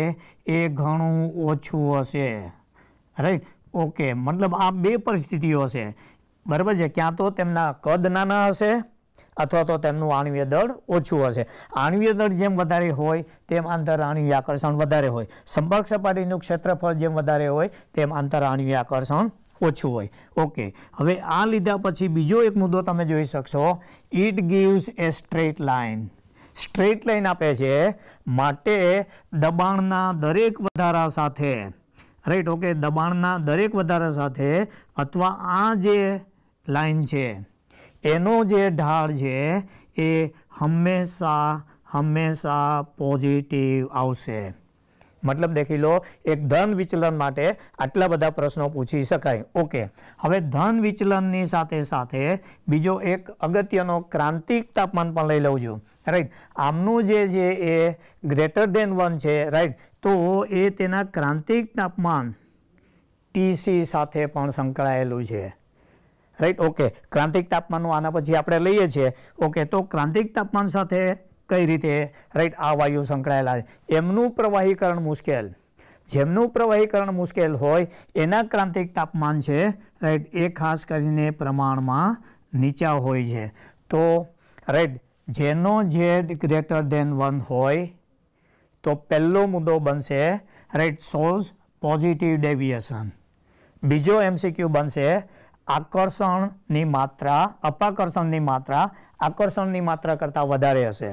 એ ઘણું ઓછું હશે રાઈટ ઓકે મતલબ આ બે પરિસ્થિતિઓ હશે બરાબર છે ક્યાં તો તેમના કદ નાના હશે અથવા તો તેમનું આણ્વીય દળ ઓછું હશે આણ્વીય દળ જેમ વધારે હોય તેમ આંતર આણ્વીય આકર્ષણ વધારે હોય સંપર્ક સપાટીનું ક્ષેત્રફળ જેમ વધારે હોય તેમ આંતર આણ્વીય આકર્ષણ ઓછું હોય ઓકે હવે આ લીધા પછી બીજો એક મુદ્દો તમે જોઈ શકશો it gives a straight line straight line આપે છે માટે દબાણના દરેક વધારા સાથે રાઈટ ઓકે દબાણના દરેક વધારા સાથે અથવા આ જે લાઈન છે એનો જે ઢાળ છે એ હંમેશા હંમેશા પોઝિટિવ આવશે મતલબ દેખી લો એક ધન વિચલન માટે આટલા બધા પ્રશ્નો પૂછી શકાય ઓકે હવે ધન વિચલનની સાથે સાથે બીજો એક અગત્યનો ક્રાંતિક તાપમાન પણ લઈ લઉં છું રાઈટ આમનું જે છે એ ગ્રેટર દેન વન છે રાઈટ તો એ તેના ક્રાંતિક તાપમાન ટીસી સાથે પણ સંકળાયેલું છે રાઈટ ઓકે ક્રાંતિક તાપમાનનું આના પછી આપણે લઈએ છીએ ઓકે તો ક્રાંતિક તાપમાન સાથે કઈ રીતે રાઈટ આ વાયુ સંકળાયેલા એમનું પ્રવાહીકરણ મુશ્કેલ જેમનું પ્રવાહીકરણ મુશ્કેલ હોય એના ક્રાંતિક તાપમાન છે રાઈટ એ ખાસ કરીને પ્રમાણમાં નીચા હોય છે તો રાઈટ જેનો ઝેડ ગ્રેટર દેન વન હોય તો પહેલો મુદ્દો બનશે રાઈટ સોઝ પોઝિટિવ ડેવિએશન બીજો એમસીક્યુ બનશે આકર્ષણની માત્રા અપાકર્ષણની માત્રા આકર્ષણની માત્રા કરતાં વધારે હશે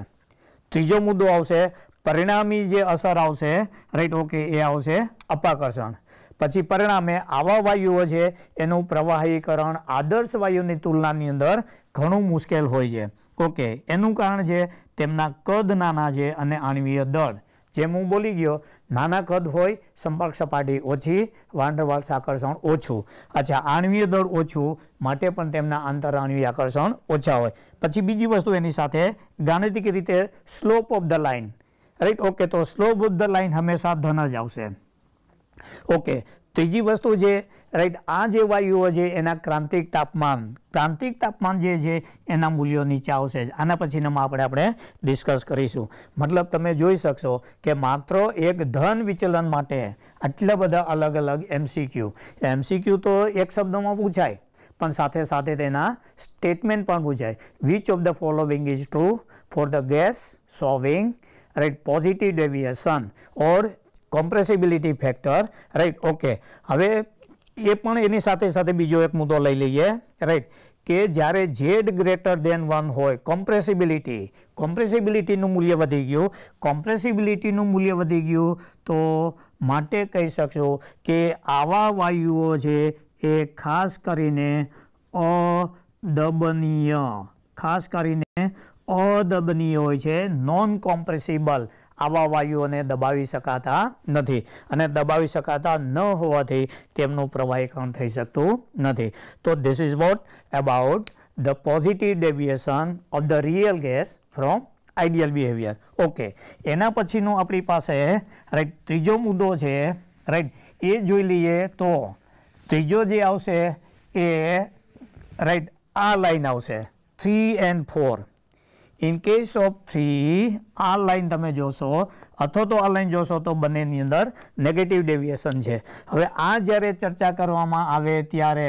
ત્રીજો મુદ્દો આવશે પરિણામી જે અસર આવશે રાઈટ ઓકે એ આવશે અપાકર્ષણ પછી પરિણામે આવા વાયુઓ છે એનું પ્રવાહીકરણ આદર્શ વાયુની તુલનાની અંદર ઘણું મુશ્કેલ હોય છે ઓકે એનું કારણ છે તેમના કદ નાના છે અને આણ્વીય દળ જેમ હું બોલી ગયો નાના કદ હોય સંપર્ક સપાટી ઓછી વાંડરવાલ્સ આકર્ષણ ઓછું અચ્છા આણવીય દળ ઓછું માટે પણ તેમના આંતરાણવીય આકર્ષણ ઓછા હોય પછી બીજી વસ્તુ એની સાથે ગાણિતિક રીતે slope of the line right okay તો સ્લોપ ઓફ ધ લાઇન હંમેશા ધન જ આવશે ઓકે ત્રીજી વસ્તુ છે રાઈટ આ જે વાયુઓ છે એના ક્રાંતિક તાપમાન ક્રાંતિક તાપમાન જે છે એના મૂલ્યો નીચે આવશે આના પછીનામાં આપણે આપણે ડિસ્કસ કરીશું મતલબ તમે જોઈ શકશો કે માત્ર એક ધન વિચલન માટે આટલા બધા અલગ અલગ એમસીક્યુ એમસીક્યુ તો એક શબ્દમાં પૂછાય પણ સાથે સાથે તેના સ્ટેટમેન્ટ પણ પૂછાય which of the following is true for the gas showing right positive deviation or compressibility factor right okay હવે એ પણ એની સાથે સાથે બીજો એક મુદ્દો લઈ લઈએ રાઈટ કે જ્યારે ઝેડ ગ્રેટર દેન વન હોય કોમ્પ્રેસિબિલિટી કોમ્પ્રેસિબિલિટીનું મૂલ્ય વધી ગયું કોમ્પ્રેસિબિલિટીનું મૂલ્ય વધી ગયું તો માટે કહી શકશો કે આવા વાયુઓ છે એ ખાસ કરીને અદબનીય ખાસ કરીને અદબનીય હોય છે નોન કોમ્પ્રેસિબલ આવા વાયુઓને દબાવી શકાતા નથી અને દબાવી શકાતા ન હોવાથી તેમનું પ્રવાહીકરણ થઈ શકતું નથી તો this is what about the positive deviation of the real gas from ideal behaviour okay એના પછીનું આપણી પાસે રાઈટ ત્રીજો મુદ્દો છે રાઈટ એ જોઈ લઈએ તો ત્રીજો જે આવશે એ રાઈટ આ લાઈન આવશે three and four in case of three આ લાઇન તમે જોશો અથવા તો આ લાઇન જોશો તો બંનેની અંદર નેગેટિવ ડેવિએશન છે હવે આ જ્યારે ચર્ચા કરવામાં આવે ત્યારે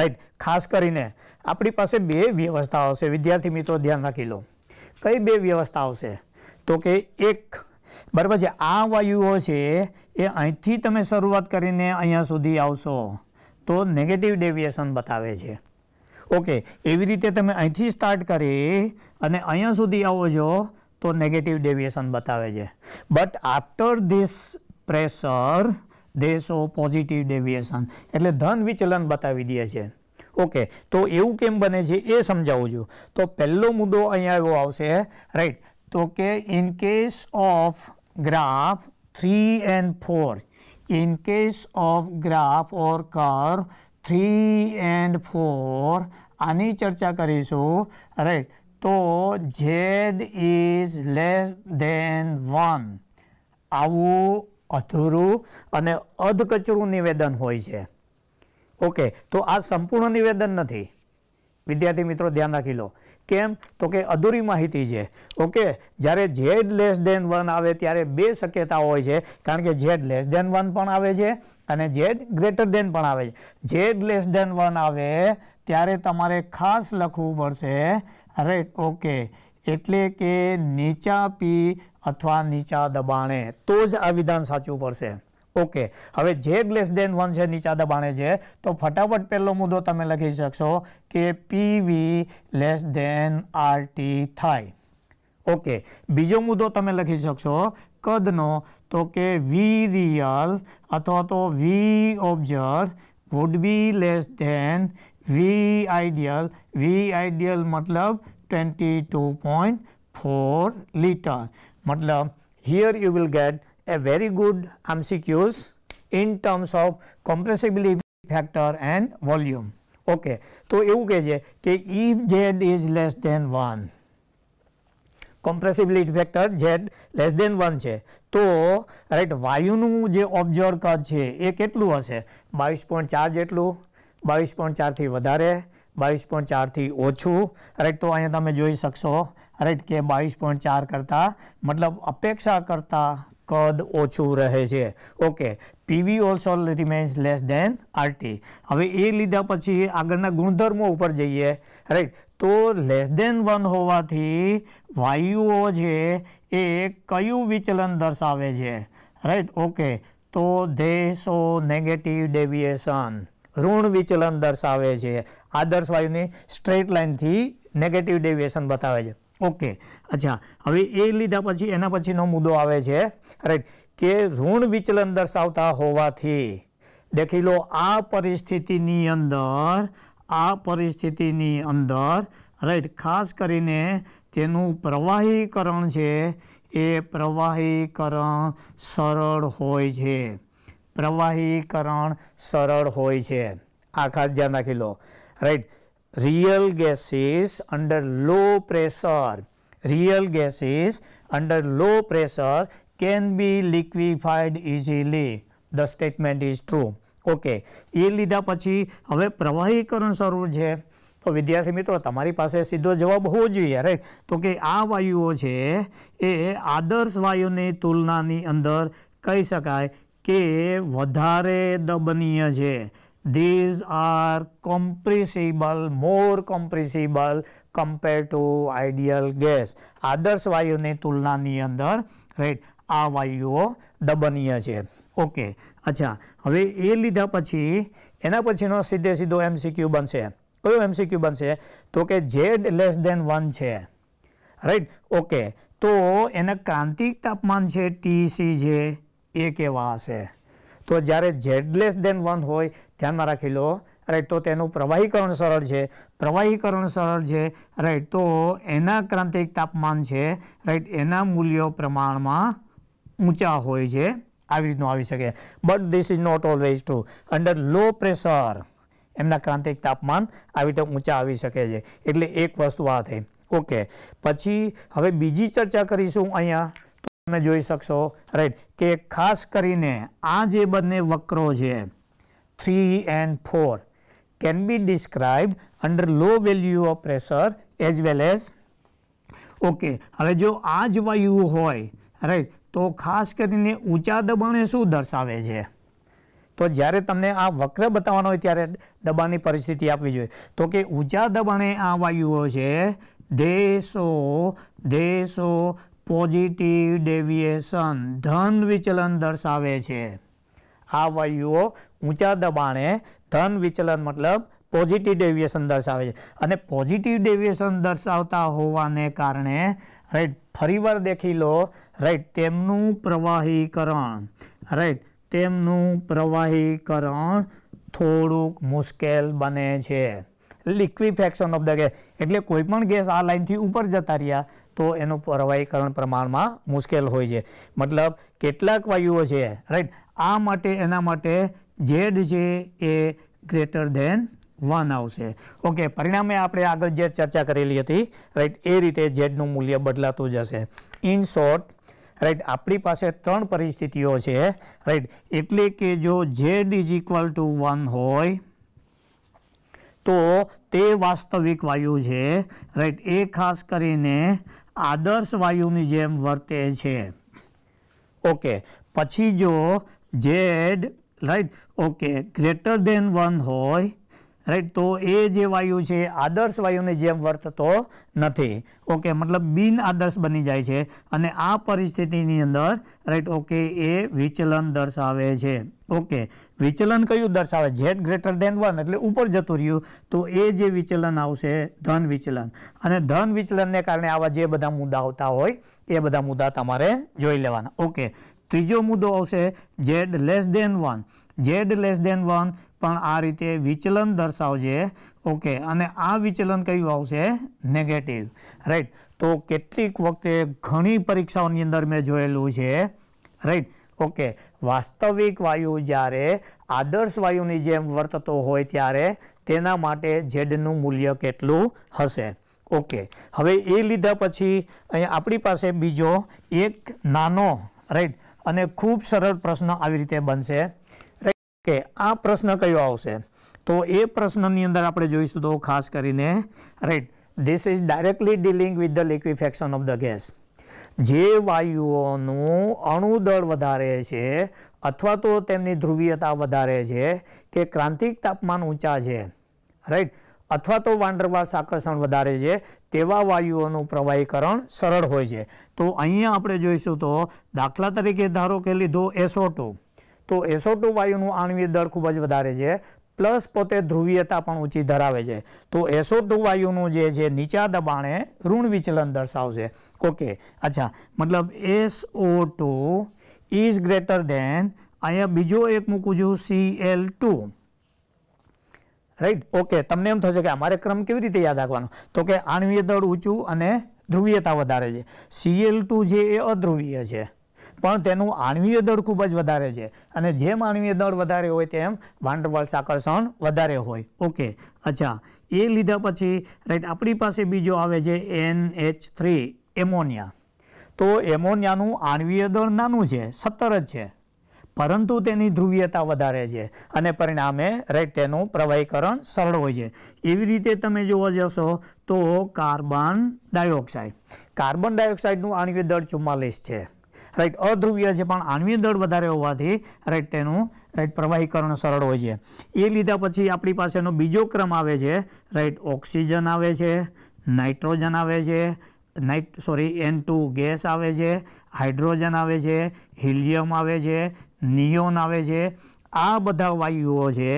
રાઈટ ખાસ કરીને આપણી પાસે બે વ્યવસ્થા આવશે વિદ્યાર્થી મિત્રો ધ્યાન રાખી લો કઈ બે વ્યવસ્થા આવશે તો કે એક બરાબર છે આ વાયુઓ છે એ અહીંથી તમે શરૂઆત કરીને અહીંયા સુધી આવશો તો નેગેટિવ ડેવિએશન બતાવે છે ઓકે એવી રીતે તમે અહીંથી સ્ટાર્ટ કરી અને અહીંયા સુધી આવો છો તો નેગેટિવ ડેવિએશન બતાવે છે but after this pressure they show positive deviation એટલે ધન વિચલન બતાવી દે છે ઓકે તો એવું કેમ બને છે એ સમજાવું છું તો પહેલો મુદ્દો અહીંયા એવો આવશે રાઈટ તો કે in case of graph three and four in case of graph or કર થ્રી એન્ડ ફોર આની ચર્ચા કરીશું રાઈટ તો Z is less than one આવું અધૂરું અને અધકચરું નિવેદન હોય છે ઓકે તો આ સંપૂર્ણ નિવેદન નથી વિદ્યાર્થી મિત્રો ધ્યાન રાખી લો કેમ તો કે અધૂરી માહિતી છે ઓકે જ્યારે ઝેડ લેસ દેન વન આવે ત્યારે બે શક્યતા હોય છે કારણ કે ઝેડ લેસ દેન વન પણ આવે છે અને ઝેડ ગ્રેટર દેન પણ આવે છે ઝેડ લેસ દેન વન આવે ત્યારે તમારે ખાસ લખવું પડશે રાઈટ ઓકે એટલે કે નીચા પી અથવા નીચા દબાણે તો જ આ વિધાન સાચું પડશે ઓકે હવે જે ગ્લેસ દેન વન છે નીચા દબાણે છે તો ફટાફટ પહેલો મુદ્દો તમે લખી શકશો કે પીવી લેસ દેન આરટી થાય ઓકે બીજો મુદ્દો તમે લખી શકશો કદનો તો કે વી રિયલ અથવા તો V observe would be less than V ideal V ideal મતલબ twenty two point four litre મતલબ here you will get a very good MCQs in terms of compressibility factor and volume. Okay તો એવું કહે છે કે if Z is less than one compressibility factor Z less than one છે તો right વાયુનું જે observe કદ છે એ કેટલું હશે બાવીસ પોઈન્ટ ચાર જેટલું બાવીસ પોઈન્ટ ચારથી વધારે બાવીસ પોઈન્ટ ચારથી ઓછું રાઈટ તો અહીંયા તમે જોઈ શકશો રાઈટ કે બાવીસ પોઈન્ટ ચાર કરતાં મતલબ અપેક્ષા કરતાં કદ ઓછું રહે છે okay PV also remains less than RT હવે એ લીધા પછી આગળના ગુણધર્મો ઉપર જઈએ રાઈટ તો લેસ દેન વન હોવાથી વાયુઓ છે એ કયું વિચલન દર્શાવે છે રાઈટ ઓકે તો ધે સો નેગેટિવ ડેવિએશન ઋણ વિચલન દર્શાવે છે આદર્શ વાયુની સ્ટ્રેટ લાઇનથી નેગેટિવ ડેવિએશન બતાવે છે ઓકે અચ્છા હવે એ લીધા પછી એના પછીનો મુદ્દો આવે છે રાઈટ કે ઋણ વિચલન દર્શાવતા હોવાથી દેખી લો આ પરિસ્થિતિની અંદર આ પરિસ્થિતિની અંદર રાઈટ ખાસ કરીને તેનું પ્રવાહીકરણ છે એ પ્રવાહીકરણ સરળ હોય છે પ્રવાહીકરણ સરળ હોય છે આ ખાસ ધ્યાન રાખી લો right real gases under low pressure real gases under low pressure can be liquefied easily the statement is true okay એ લીધા પછી હવે પ્રવાહીકરણ સ્વરૂપ છે તો વિદ્યાર્થી મિત્રો તમારી પાસે સીધો જવાબ હોવો જોઈએ રાઈટ તો કે આ વાયુઓ છે એ આદર્શ વાયુની તુલનાની અંદર કહી શકાય કે વધારે દબનીય છે these are compressible, more compressible compared to ideal gas. આદર્શ વાયુની તુલનાની અંદર રાઈટ આ વાયુઓ દબનીય છે ઓકે અચ્છા હવે એ લીધા પછી એના પછીનો સીધે સીધો એમસીક્યુ બનશે કયો એમસીક્યુ બનશે તો કે ઝેડ લેસ દેન વન છે રાઈટ ઓકે તો એના ક્રાંતિક તાપમાન છે ટીસી જે એ કેવા હશે તો જ્યારે ઝેડ લેસ દેન વન હોય ધ્યાનમાં રાખી લો રાઈટ તો તેનું પ્રવાહીકરણ સરળ છે પ્રવાહીકરણ સરળ છે રાઈટ તો એના ક્રાંતિક તાપમાન છે રાઈટ એના મૂલ્યો પ્રમાણમાં ઊંચા હોય છે આવી રીતનું આવી શકે but this is not always to under low pressure એમના ક્રાંતિક તાપમાન આવી રીતે ઊંચા આવી શકે છે એટલે એક વસ્તુ આ થઈ ઓકે પછી હવે બીજી ચર્ચા કરીશું અહીંયા તમે જોઈ શકશો રાઈટ કે ખાસ કરીને આ જે બંને વક્રો છે three and four can be describe under low value of pressure as well as okay હવે જો આ જ વાયુ હોય રાઈટ તો ખાસ કરીને ઊંચા દબાણે શું દર્શાવે છે તો જ્યારે તમને આ વક્ર બતાવવાનો હોય ત્યારે દબાણની પરિસ્થિતિ આપવી જોઈએ તો કે ઊંચા દબાણે આ વાયુઓ છે દેશો દેશો પોઝિટિવ ડેવિએશન ધન વિચલન દર્શાવે છે આ વાયુઓ ઊંચા દબાણે ધન વિચલન મતલબ પોઝિટિવ ડેવિએશન દર્શાવે છે અને પોઝિટિવ ડેવિએશન દર્શાવતા હોવાને કારણે રાઈટ ફરીવાર દેખી લો રાઈટ તેમનું પ્રવાહીકરણ રાઈટ તેમનું પ્રવાહીકરણ થોડુંક મુશ્કેલ બને છે લિક્વિફેક્શન ઓફ ધ ગેસ એટલે કોઈપણ ગેસ આ લાઇનથી ઉપર જતા રહ્યા તો એનું પ્રવાહીકરણ પ્રમાણમાં મુશ્કેલ હોય છે મતલબ કેટલાક વાયુઓ છે રાઈટ આ માટે એના માટે ઝેડ છે એ ગ્રેટર ધેન વન આવશે ઓકે પરિણામે આપણે આગળ જે ચર્ચા કરેલી હતી રાઈટ એ રીતે ઝેડનું મૂલ્ય બદલાતું જશે ઇન શોર્ટ રાઈટ આપણી પાસે ત્રણ પરિસ્થિતિઓ છે રાઈટ એટલે કે જો Z is equal to one હોય તો તે વાસ્તવિક વાયુ છે રાઈટ એ ખાસ કરીને આદર્શ વાયુની જેમ વર્તે છે ઓકે પછી જો Z right okay greater than one હોય રાઈટ તો એ જે વાયુ છે આદર્શ વાયુની જેમ વર્તતો નથી ઓકે મતલબ બિન આદર્શ બની જાય છે અને આ પરિસ્થિતિની અંદર રાઈટ ઓકે એ વિચલન દર્શાવે છે ઓકે વિચલન કયું દર્શાવે ઝેડ ગ્રેટર દેન વન એટલે ઉપર જતું રહ્યું તો એ જે વિચલન આવશે ધન વિચલન અને ધન વિચલનને કારણે આવા જે બધા મુદ્દા આવતા હોય એ બધા મુદ્દા તમારે જોઈ લેવાના ઓકે ત્રીજો મુદ્દો આવશે Z less than one Z less than one પણ આ રીતે વિચલન દર્શાવજે ઓકે અને આ વિચલન કયું આવશે નેગેટિવ રાઈટ તો કેટલીક વખતે ઘણી પરીક્ષાઓની અંદર મેં જોયેલું છે રાઈટ ઓકે વાસ્તવિક વાયુ જ્યારે આદર્શ વાયુની જેમ વર્તતો હોય ત્યારે તેના માટે ઝેડનું મૂલ્ય કેટલું હશે ઓકે હવે એ લીધા પછી અહીંયા આપણી પાસે બીજો એક નાનો રાઈટ અને ખૂબ સરળ પ્રશ્ન આવી રીતે બનશે કે આ પ્રશ્ન કયો આવશે તો એ પ્રશ્નની અંદર આપણે જોઈશું તો ખાસ કરીને right this is directly dealing with the liquefaction of the gas જે વાયુઓનું અણુદળ વધારે છે અથવા તો તેમની ધ્રુવીયતા વધારે છે કે ક્રાંતિક તાપમાન ઊંચા છે રાઈટ અથવા તો વાંડરવાસ આકર્ષણ વધારે છે તેવા વાયુઓનું પ્રવાહીકરણ સરળ હોય છે તો અહીંયા આપણે જોઈશું તો દાખલા તરીકે ધારો કે લીધો એસઓ તો એસો ટુ વાયુનું આણ્વીય દળ ખૂબ જ વધારે છે પ્લસ પોતે ધ્રુવીયતા પણ ઊંચી ધરાવે છે તો એસો ટુ વાયુનું જે છે નીચા દબાણે ઋણ વિચલન દર્શાવશે ઓકે અચ્છા મતલબ SO two is greater than અહીંયા બીજો એક મૂકું છું C L two right okay તમને એમ થશે કે અમારે ક્રમ કેવી રીતે યાદ રાખવાનો તો કે આણ્વીય દળ ઊંચું અને ધ્રુવીયતા વધારે છે સીએલ ટુ છે એ અધ્રુવીય છે પણ તેનું આણવીય દળ ખૂબ જ વધારે છે અને જેમ આણ્વીય દળ વધારે હોય તેમ વાંડરવાલ્સ આકર્ષણ વધારે હોય ઓકે અચ્છા એ લીધા પછી રાઈટ આપણી પાસે બીજો આવે છે એન એચ થ્રી એમોનિયા તો એમોનિયાનું આણવીય દળ નાનું છે સત્તર જ છે પરંતુ તેની ધ્રુવીયતા વધારે છે અને પરિણામે રાઈટ તેનું પ્રવાહીકરણ સરળ હોય છે એવી રીતે તમે જોવા જશો તો કાર્બન ડાયોક્સાઇડ કાર્બન ડાયોક્સાઇડનું આણવીય દળ ચુમ્માલીસ છે રાઈટ અધ્રુવીય છે પણ આણ્વીય દળ વધારે હોવાથી રાઈટ તેનું રાઈટ પ્રવાહીકરણ સરળ હોય છે એ લીધા પછી આપણી પાસેનો બીજો ક્રમ આવે છે રાઈટ ઓક્સિજન આવે છે નાઇટ્રોજન આવે છે night sorry N two gas આવે છે હાઇડ્રોજન આવે છે હિલિયમ આવે છે નિયોન આવે છે આ બધા વાયુઓ છે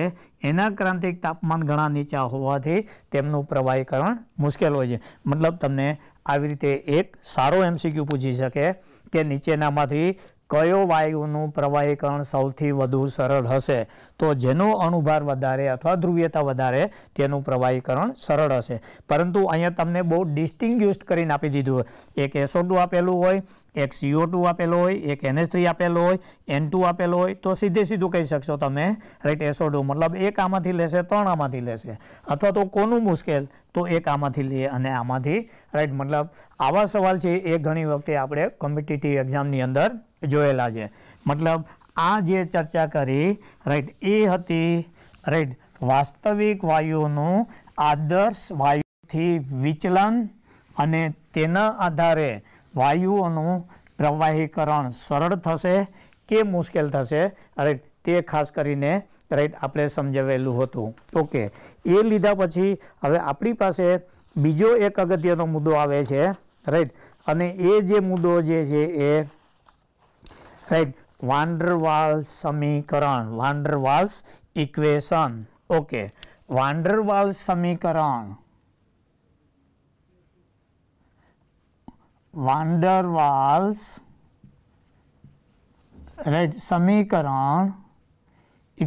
એના ક્રાંતિક તાપમાન ઘણા નીચા હોવાથી તેમનું પ્રવાહીકરણ મુશ્કેલ હોય છે મતલબ તમને આવી રીતે એક સારો એમસીક્યુ પૂછી શકે કે નીચેનામાંથી કયો વાયુનું પ્રવાહીકરણ સૌથી વધુ સરળ હશે તો જેનો અણુભાર વધારે અથવા ધ્રુવીયતા વધારે તેનું પ્રવાહીકરણ સરળ હશે પરંતુ અહીંયા તમને બહુ ડિસ્ટિંગ્યુસ્ડ કરીને આપી દીધું હોય એક એસો આપેલું હોય એક સીઓ ટુ આપેલો હોય એક એનએસ થ્રી આપેલો હોય એન ટુ આપેલો હોય તો સીધે સીધું કહી શકશો તમે રાઈટ એસો મતલબ એક આમાંથી લેશે ત્રણ આમાંથી લેશે અથવા તો કોનું મુશ્કેલ તો એક આમાંથી લે અને આમાંથી રાઈટ મતલબ આવા સવાલ છે એ ઘણી વખતે આપણે કોમ્પિટિટિવ એક્ઝામની અંદર જોયેલા છે મતલબ આ જે ચર્ચા કરી રાઈટ એ હતી રાઈટ વાસ્તવિક વાયુઓનું આદર્શ વાયુથી વિચલન અને તેના આધારે વાયુઓનું પ્રવાહીકરણ સરળ થશે કે મુશ્કેલ થશે રાઈટ તે ખાસ કરીને રાઈટ આપણે સમજાવેલું હતું ઓકે એ લીધા પછી હવે આપણી પાસે બીજો એક અગત્યનો મુદ્દો આવે છે રાઈટ અને એ જે મુદ્દો જે છે એ રાઈટ વાન્ડરવાલ સમીકરણ વાન્ડરવાલ્સ ઇક્વેશન ઓકે વાન્ડરવાલ સમીકરણ વાન્ડરવાલ્સ રાઈટ સમીકરણ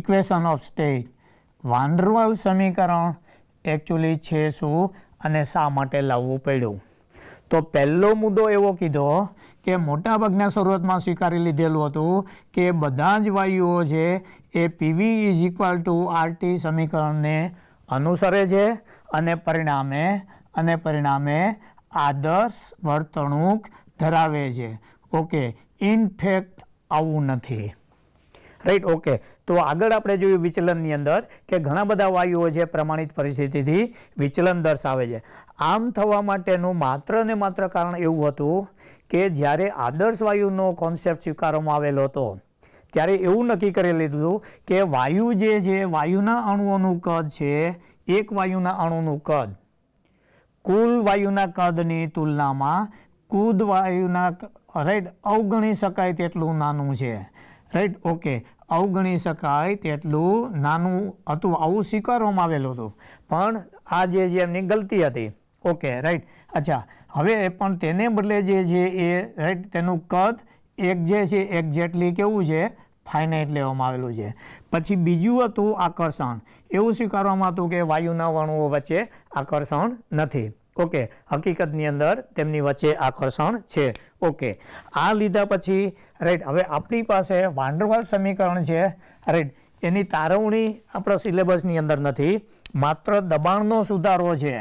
ઇક્વેશન ઓફ સ્ટેટ વાન્ડરવાલ સમીકરણ એકચ્યુઅલી છે શું અને શા માટે લાવવું પડ્યું તો પહેલો મુદ્દો એવો કીધો એ મોટાભાગના શરૂઆતમાં સ્વીકારી લીધેલું હતું કે બધા જ વાયુઓ છે એ PV is equal to RT સમીકરણને અનુસરે છે અને પરિણામે અને પરિણામે આદર્શ વર્તણૂક ધરાવે છે ઓકે ઇનફેક્ટ આવું નથી રાઈટ ઓકે તો આગળ આપણે જોયું વિચલનની અંદર કે ઘણા બધા વાયુઓ જે પ્રમાણિત પરિસ્થિતિથી વિચલન દર્શાવે છે આમ થવા માટેનું માત્ર ને માત્ર કારણ એવું હતું કે જ્યારે આદર્શ વાયુનો કોન્સેપ્ટ સ્વીકારવામાં આવેલો હતો ત્યારે એવું નક્કી કરી લીધું કે વાયુ જે છે વાયુના અણુઓનું કદ છે એક વાયુના અણુનું કદ કુલ વાયુના કદની તુલનામાં કુદ વાયુના રાઈટ અવગણી શકાય તેટલું નાનું છે રાઈટ ઓકે અવગણી શકાય તેટલું નાનું હતું આવું સ્વીકારવામાં આવેલું હતું પણ આ જે છે એમની ગલતી હતી ઓકે રાઈટ અચ્છા હવે પણ તેને બદલે જે છે એ રાઈટ તેનું કદ એક જે છે એક્ઝેક્ટલી કેવું છે ફાઇનાઇટ લેવામાં આવેલું છે પછી બીજું હતું આકર્ષણ એવું સ્વીકારવામાં હતું કે વાયુના વણુઓ વચ્ચે આકર્ષણ નથી ઓકે હકીકતની અંદર તેમની વચ્ચે આકર્ષણ છે ઓકે આ લીધા પછી રાઈટ હવે આપણી પાસે વાંડરવાલ સમીકરણ છે રાઈટ એની તારવણી આપણા સિલેબસની અંદર નથી માત્ર દબાણનો સુધારો છે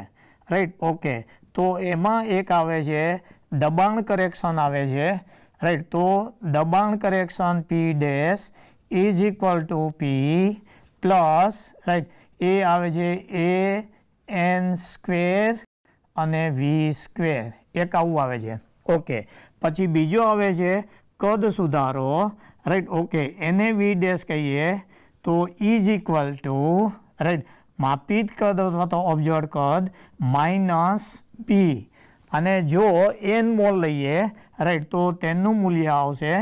રાઈટ ઓકે તો એમાં એક આવે છે દબાણ કરેક્શન આવે છે રાઈટ તો દબાણ correction P dash is equal to P plus right એ આવે છે એ એન સ્ક્વેર અને વી સ્ક્વેર એક આવું આવે છે ઓકે પછી બીજો આવે છે કદ સુધારો રાઈટ ઓકે એને વી ડેશ કહીએ તો ઇઝ ઇક્વલ ટુ રાઈટ માપિત કદ અથવા તો ઓબ્ઝર્વ કદ માઇનસ બી અને જો એન મોલ લઈએ રાઈટ તો તેનું મૂલ્ય આવશે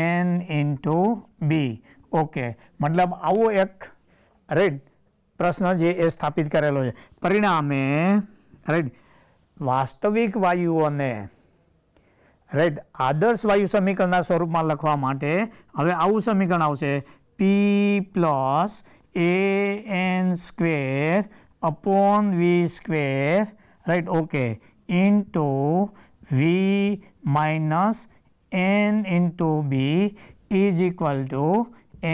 એન ઇન્ટુ બી ઓકે મતલબ આવો એક રાઈટ પ્રશ્ન જે એ સ્થાપિત કરેલો છે પરિણામે રાઈટ વાસ્તવિક વાયુઓને રાઈટ આદર્શ વાયુ સમીકરણના સ્વરૂપમાં લખવા માટે હવે આવું સમીકરણ આવશે P plus a n square upon V square right okay into V minus n into b is equal to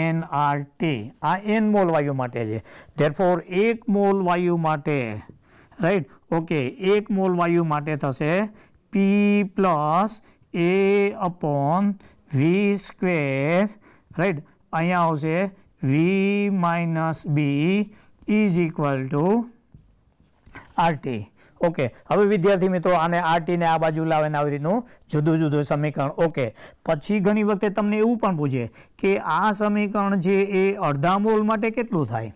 n R T આ એન મોલ વાયુ માટે છે ધેરફોર એક મોલ વાયુ માટે રાઈટ ઓકે એક મોલ વાયુ માટે થશે P plus a upon V square right અહીંયા આવશે V minus b is equal to RT okay હવે વિદ્યાર્થી મિત્રો આને આરટીને આ બાજુ લાવીને આવી રીતનું જુદું જુદું સમીકરણ ઓકે પછી ઘણી વખતે તમને એવું પણ પૂછે કે આ સમીકરણ જે એ અડધા મોલ માટે કેટલું થાય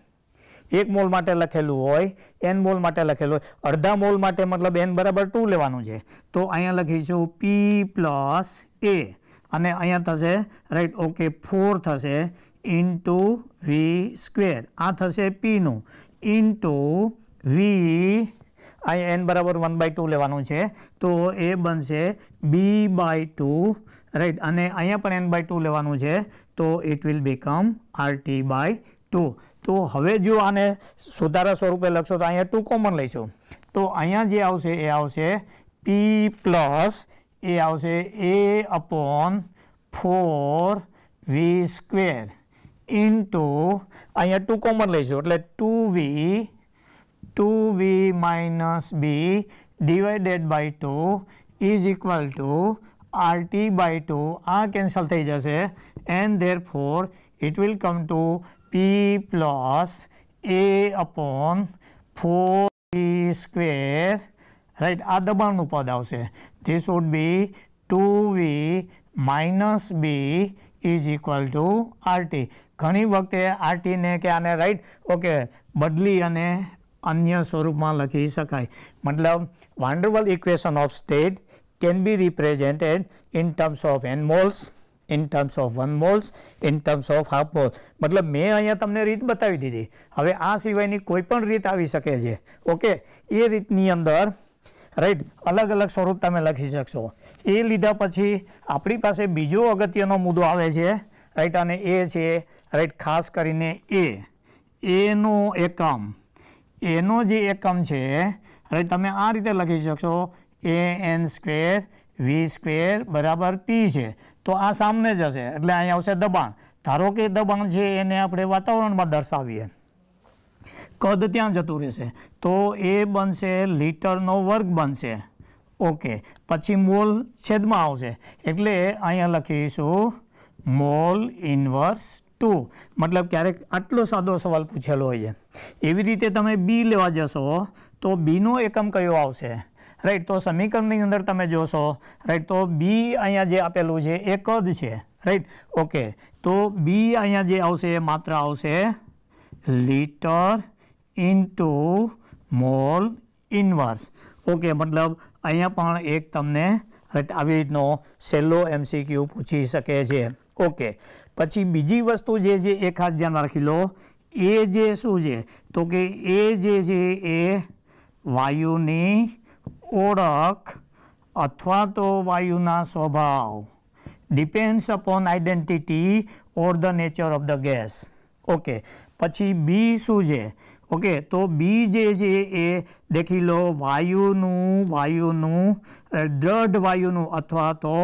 એક મોલ માટે લખેલું હોય એન મોલ માટે લખેલું હોય અડધા મોલ માટે મતલબ એન બરાબર ટુ લેવાનું છે તો અહીંયા લખીશું પી પ્લસ એ અને અહીંયા થશે રાઈટ ઓકે ફોર થશે ઇન્ટુ વી સ્ક્વેર આ થશે પીનું ઇન્ટુ વી અહીં એન બરાબર વન બાય ટુ લેવાનું છે તો એ બનશે બી બાય ટુ રાઈટ અને અહીંયા પણ એન બાય ટુ લેવાનું છે તો it will become R T by two તો હવે જો આને સુધારા સ્વરૂપે લખશો તો અહીંયા ટુ કોમન લઈશું તો અહીંયા જે આવશે એ આવશે પી પ્લસ એ આવશે a upon four V square into અહીંયા ટુ કોમન લઈશું એટલે two V two V minus b divided by two is equal to RT by two આ કેન્સલ થઈ જશે and therefore it will come to P plus a upon four P square right આ દબાણનું પદ આવશે this would be two V minus b is equal to RT ઘણી વખતે આરટીને કે આને રાઈટ ઓકે બદલી અને અન્ય સ્વરૂપમાં લખી શકાય મતલબ van der Waal equation of state can be represented in terms of moles in terms of one moles in terms of half mole મતલબ મેં અહીંયા તમને રીત બતાવી દીધી હવે આ સિવાયની કોઈ પણ રીત આવી શકે છે ઓકે એ રીતની અંદર રાઈટ અલગ અલગ સ્વરૂપ તમે લખી શકશો એ લીધા પછી આપણી પાસે બીજો અગત્યનો મુદ્દો આવે છે રાઈટ અને એ છે રાઈટ ખાસ કરીને એ એનો એકમ એનો જે એકમ છે રાઈટ તમે આ રીતે લખી શકશો a n square V square બરાબર પી છે તો આ સામને જશે એટલે અહીં આવશે દબાણ ધારો કે દબાણ છે એને આપણે વાતાવરણમાં દર્શાવીએ કદ ત્યાં જતું રહેશે તો એ બનશે લીટરનો વર્ગ બનશે ઓકે પછી મોલ છેદમાં આવશે એટલે અહીંયા લખીશું મોલ ઇન્વર્સ ટુ મતલબ ક્યારેક આટલો સાદો સવાલ પૂછેલો હોય છે એવી રીતે તમે બી લેવા જશો તો બીનો એકમ કયો આવશે રાઈટ તો સમીકરણની અંદર તમે જોશો રાઈટ તો બી અહીંયા જે આપેલું છે એ કદ છે રાઈટ ઓકે તો બી અહીંયા જે આવશે એ માત્ર આવશે litre into mole inverse okay મતલબ અહીંયા પણ એક તમને રાઈટ આવી રીતનો સહેલો એમસીક્યુ પૂછી શકે છે ઓકે પછી બીજી વસ્તુ જે છે એ ખાસ ધ્યાન રાખી લો એ જે શું છે તો કે એ જે છે એ વાયુની ઓળખ અથવા તો વાયુના સ્વભાવ depends upon identity or the nature of the gas okay પછી બી શું છે ઓકે તો બી જે છે એ દેખી લો વાયુનું વાયુનું દ્રઢ વાયુનું અથવા તો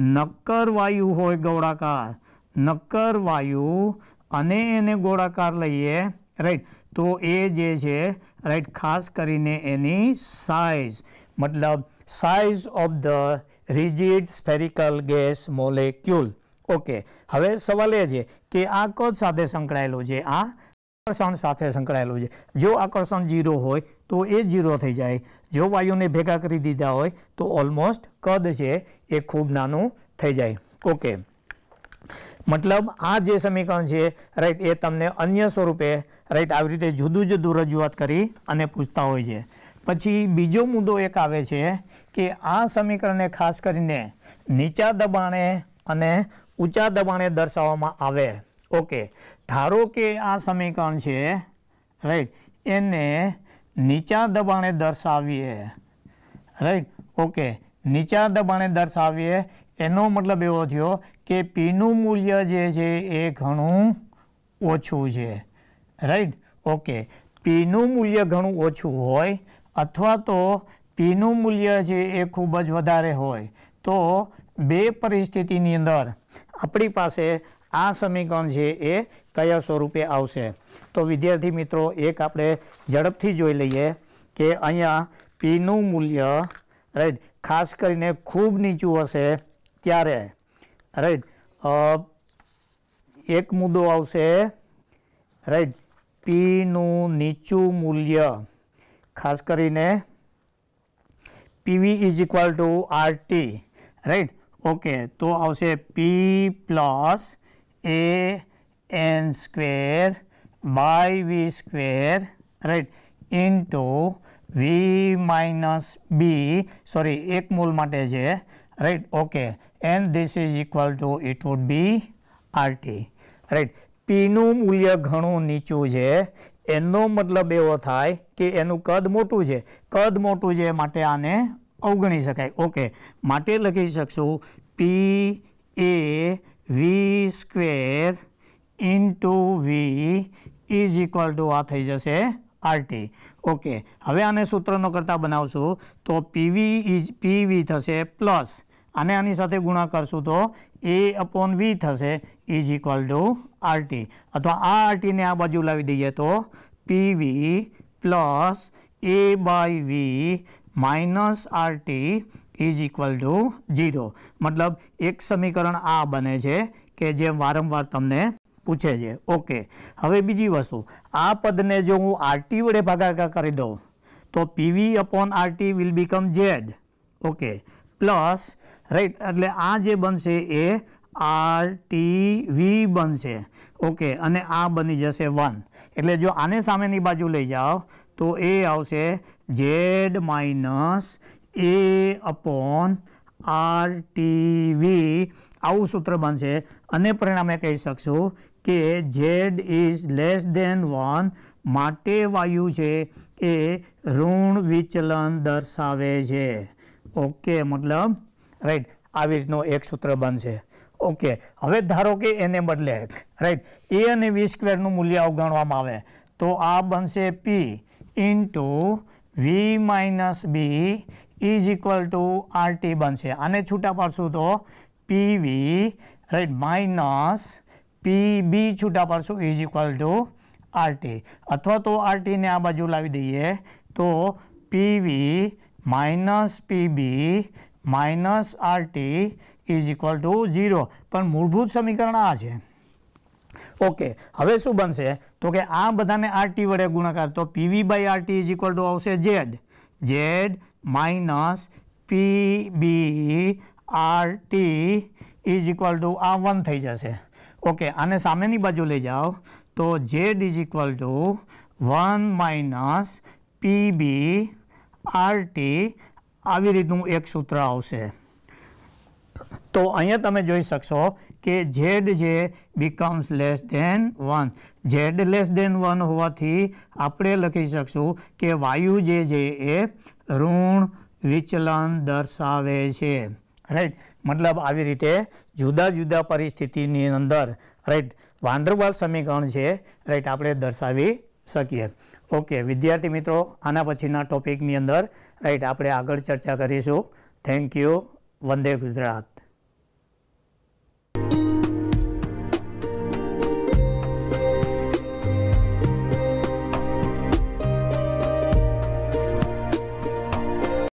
નક્કર વાયુ હોય ગોળાકાર નક્કર વાયુ અને એને ગોળાકાર લઈએ રાઈટ તો એ જે છે રાઈટ ખાસ કરીને એની સાઇઝ મતલબ size of the rigid spherical gas molecule okay હવે સવાલ એ છે કે આ કદ સાથે સંકળાયેલું છે આ આકર્ષણ સાથે સંકળાયેલું છે જો આકર્ષણ જીરો હોય તો એ જીરો થઈ જાય જો વાયુને ભેગા કરી દીધા હોય તો ઓલમોસ્ટ કદ છે એ ખૂબ નાનું થઈ જાય ઓકે મતલબ આ જે સમીકરણ છે રાઈટ એ તમને અન્ય સ્વરૂપે રાઈટ આવી રીતે જુદું જુદું રજૂઆત કરી અને પૂછતા હોય છે પછી બીજો મુદ્દો એક આવે છે કે આ સમીકરણને ખાસ કરીને નીચા દબાણે અને ઊંચા દબાણે દર્શાવવામાં આવે ઓકે ધારો કે આ સમીકરણ છે રાઈટ એને નીચા દબાણે દર્શાવીએ રાઈટ ઓકે નીચા દબાણે દર્શાવીએ એનો મતલબ એવો થયો કે પીનું મૂલ્ય જે છે એ ઘણું ઓછું છે રાઈટ ઓકે પીનું મૂલ્ય ઘણું ઓછું હોય અથવા તો પીનું મૂલ્ય છે એ ખૂબ જ વધારે હોય તો બે પરિસ્થિતિની અંદર આપણી પાસે આ સમીકરણ છે એ કયા સ્વરૂપે આવશે તો વિદ્યાર્થી મિત્રો એક આપણે ઝડપથી જોઈ લઈએ કે અહીંયા પીનું મૂલ્ય રાઈટ ખાસ કરીને ખૂબ નીચું હશે ત્યારે રાઈટ એક મુદ્દો આવશે રાઈટ પીનું નીચું મૂલ્ય ખાસ કરીને PV is equal to RT right okay તો આવશે P plus a n square by V square right into V minus b sorry એક મૂલ માટે છે right okay and this is equal to it would be RT right પીનું મૂલ્ય ઘણું નીચું છે એનો મતલબ એવો થાય કે એનું કદ મોટું છે કદ મોટું છે માટે આને અવગણી શકાય ઓકે માટે લખી શકશું P a V square into V is equal to આ થઈ જશે આરટી ઓકે હવે આને સૂત્રનો કરતાં બનાવશું તો પીવી ઇઝ પીવી થશે પ્લસ અને આની સાથે ગુણા કરશું તો એ અપોન વી થશે ઇઝ ઇક્વલ ટુ આરટી અથવા આ આરટીને આ બાજુ લાવી દઈએ તો PV plus A by V minus RT is equal to 0 મતલબ એક સમીકરણ આ બને છે કે જે વારંવાર તમને પૂછે છે ઓકે હવે બીજી વસ્તુ આ પદને જો હું આરટી વડે ભાગાકાર કરી દઉં તો PV upon RT will become Z okay plus right એટલે આ જે બનશે એ આર ટી વી બનશે ઓકે અને આ બની જશે વન એટલે જો આને સામેની બાજુ લઈ જાઓ તો એ આવશે Z minus a upon R TV આવું સૂત્ર બનશે અને પરિણામે કહી શકશું કે Z is less than one માટે વાયુ છે એ ઋણ વિચલન દર્શાવે છે ઓકે મતલબ રાઈટ આવી રીતનું એક સૂત્ર બનશે ઓકે હવે ધારો કે એને બદલે રાઈટ એ અને વી સ્ક્વેરનું મૂલ્ય અવગણવામાં આવે તો આ બનશે P into V minus b is equal to RT બનશે આને છૂટા પાડશું તો PV right minus P b છૂટા પાડશું ઇઝ ઇક્વલ ટુ આરટી અથવા તો આરટીને આ બાજુ લાવી દઈએ તો PV minus Pb minus RT is equal to zero પણ મૂળભૂત સમીકરણ આ છે ઓકે હવે શું બનશે તો કે આ બધાને આરટી વડે ગુણાકાર તો PV by RT is equal to આવશે Z Z minus Pb T is equal to આ વન થઈ જશે ઓકે આને સામેની બાજુ લઈ જાઓ તો Z is equal to one minus Pb RT આવી રીતનું એક સૂત્ર આવશે તો અહીંયા તમે જોઈ શકશો કે ઝેડ જે becomes less than one Z less than one હોવાથી આપણે લખી શકશું કે વાયુ જે છે એ ઋણ વિચલન દર્શાવે છે રાઈટ મતલબ આવી રીતે જુદા જુદા પરિસ્થિતિની અંદર રાઈટ વાંડરવાલ સમીકરણ છે રાઈટ આપણે દર્શાવી શકીએ ઓકે વિદ્યાર્થી મિત્રો આના પછીના ટોપિકની અંદર રાઈટ આપણે આગળ ચર્ચા કરીશું થેન્ક યુ વંદે ગુજરાત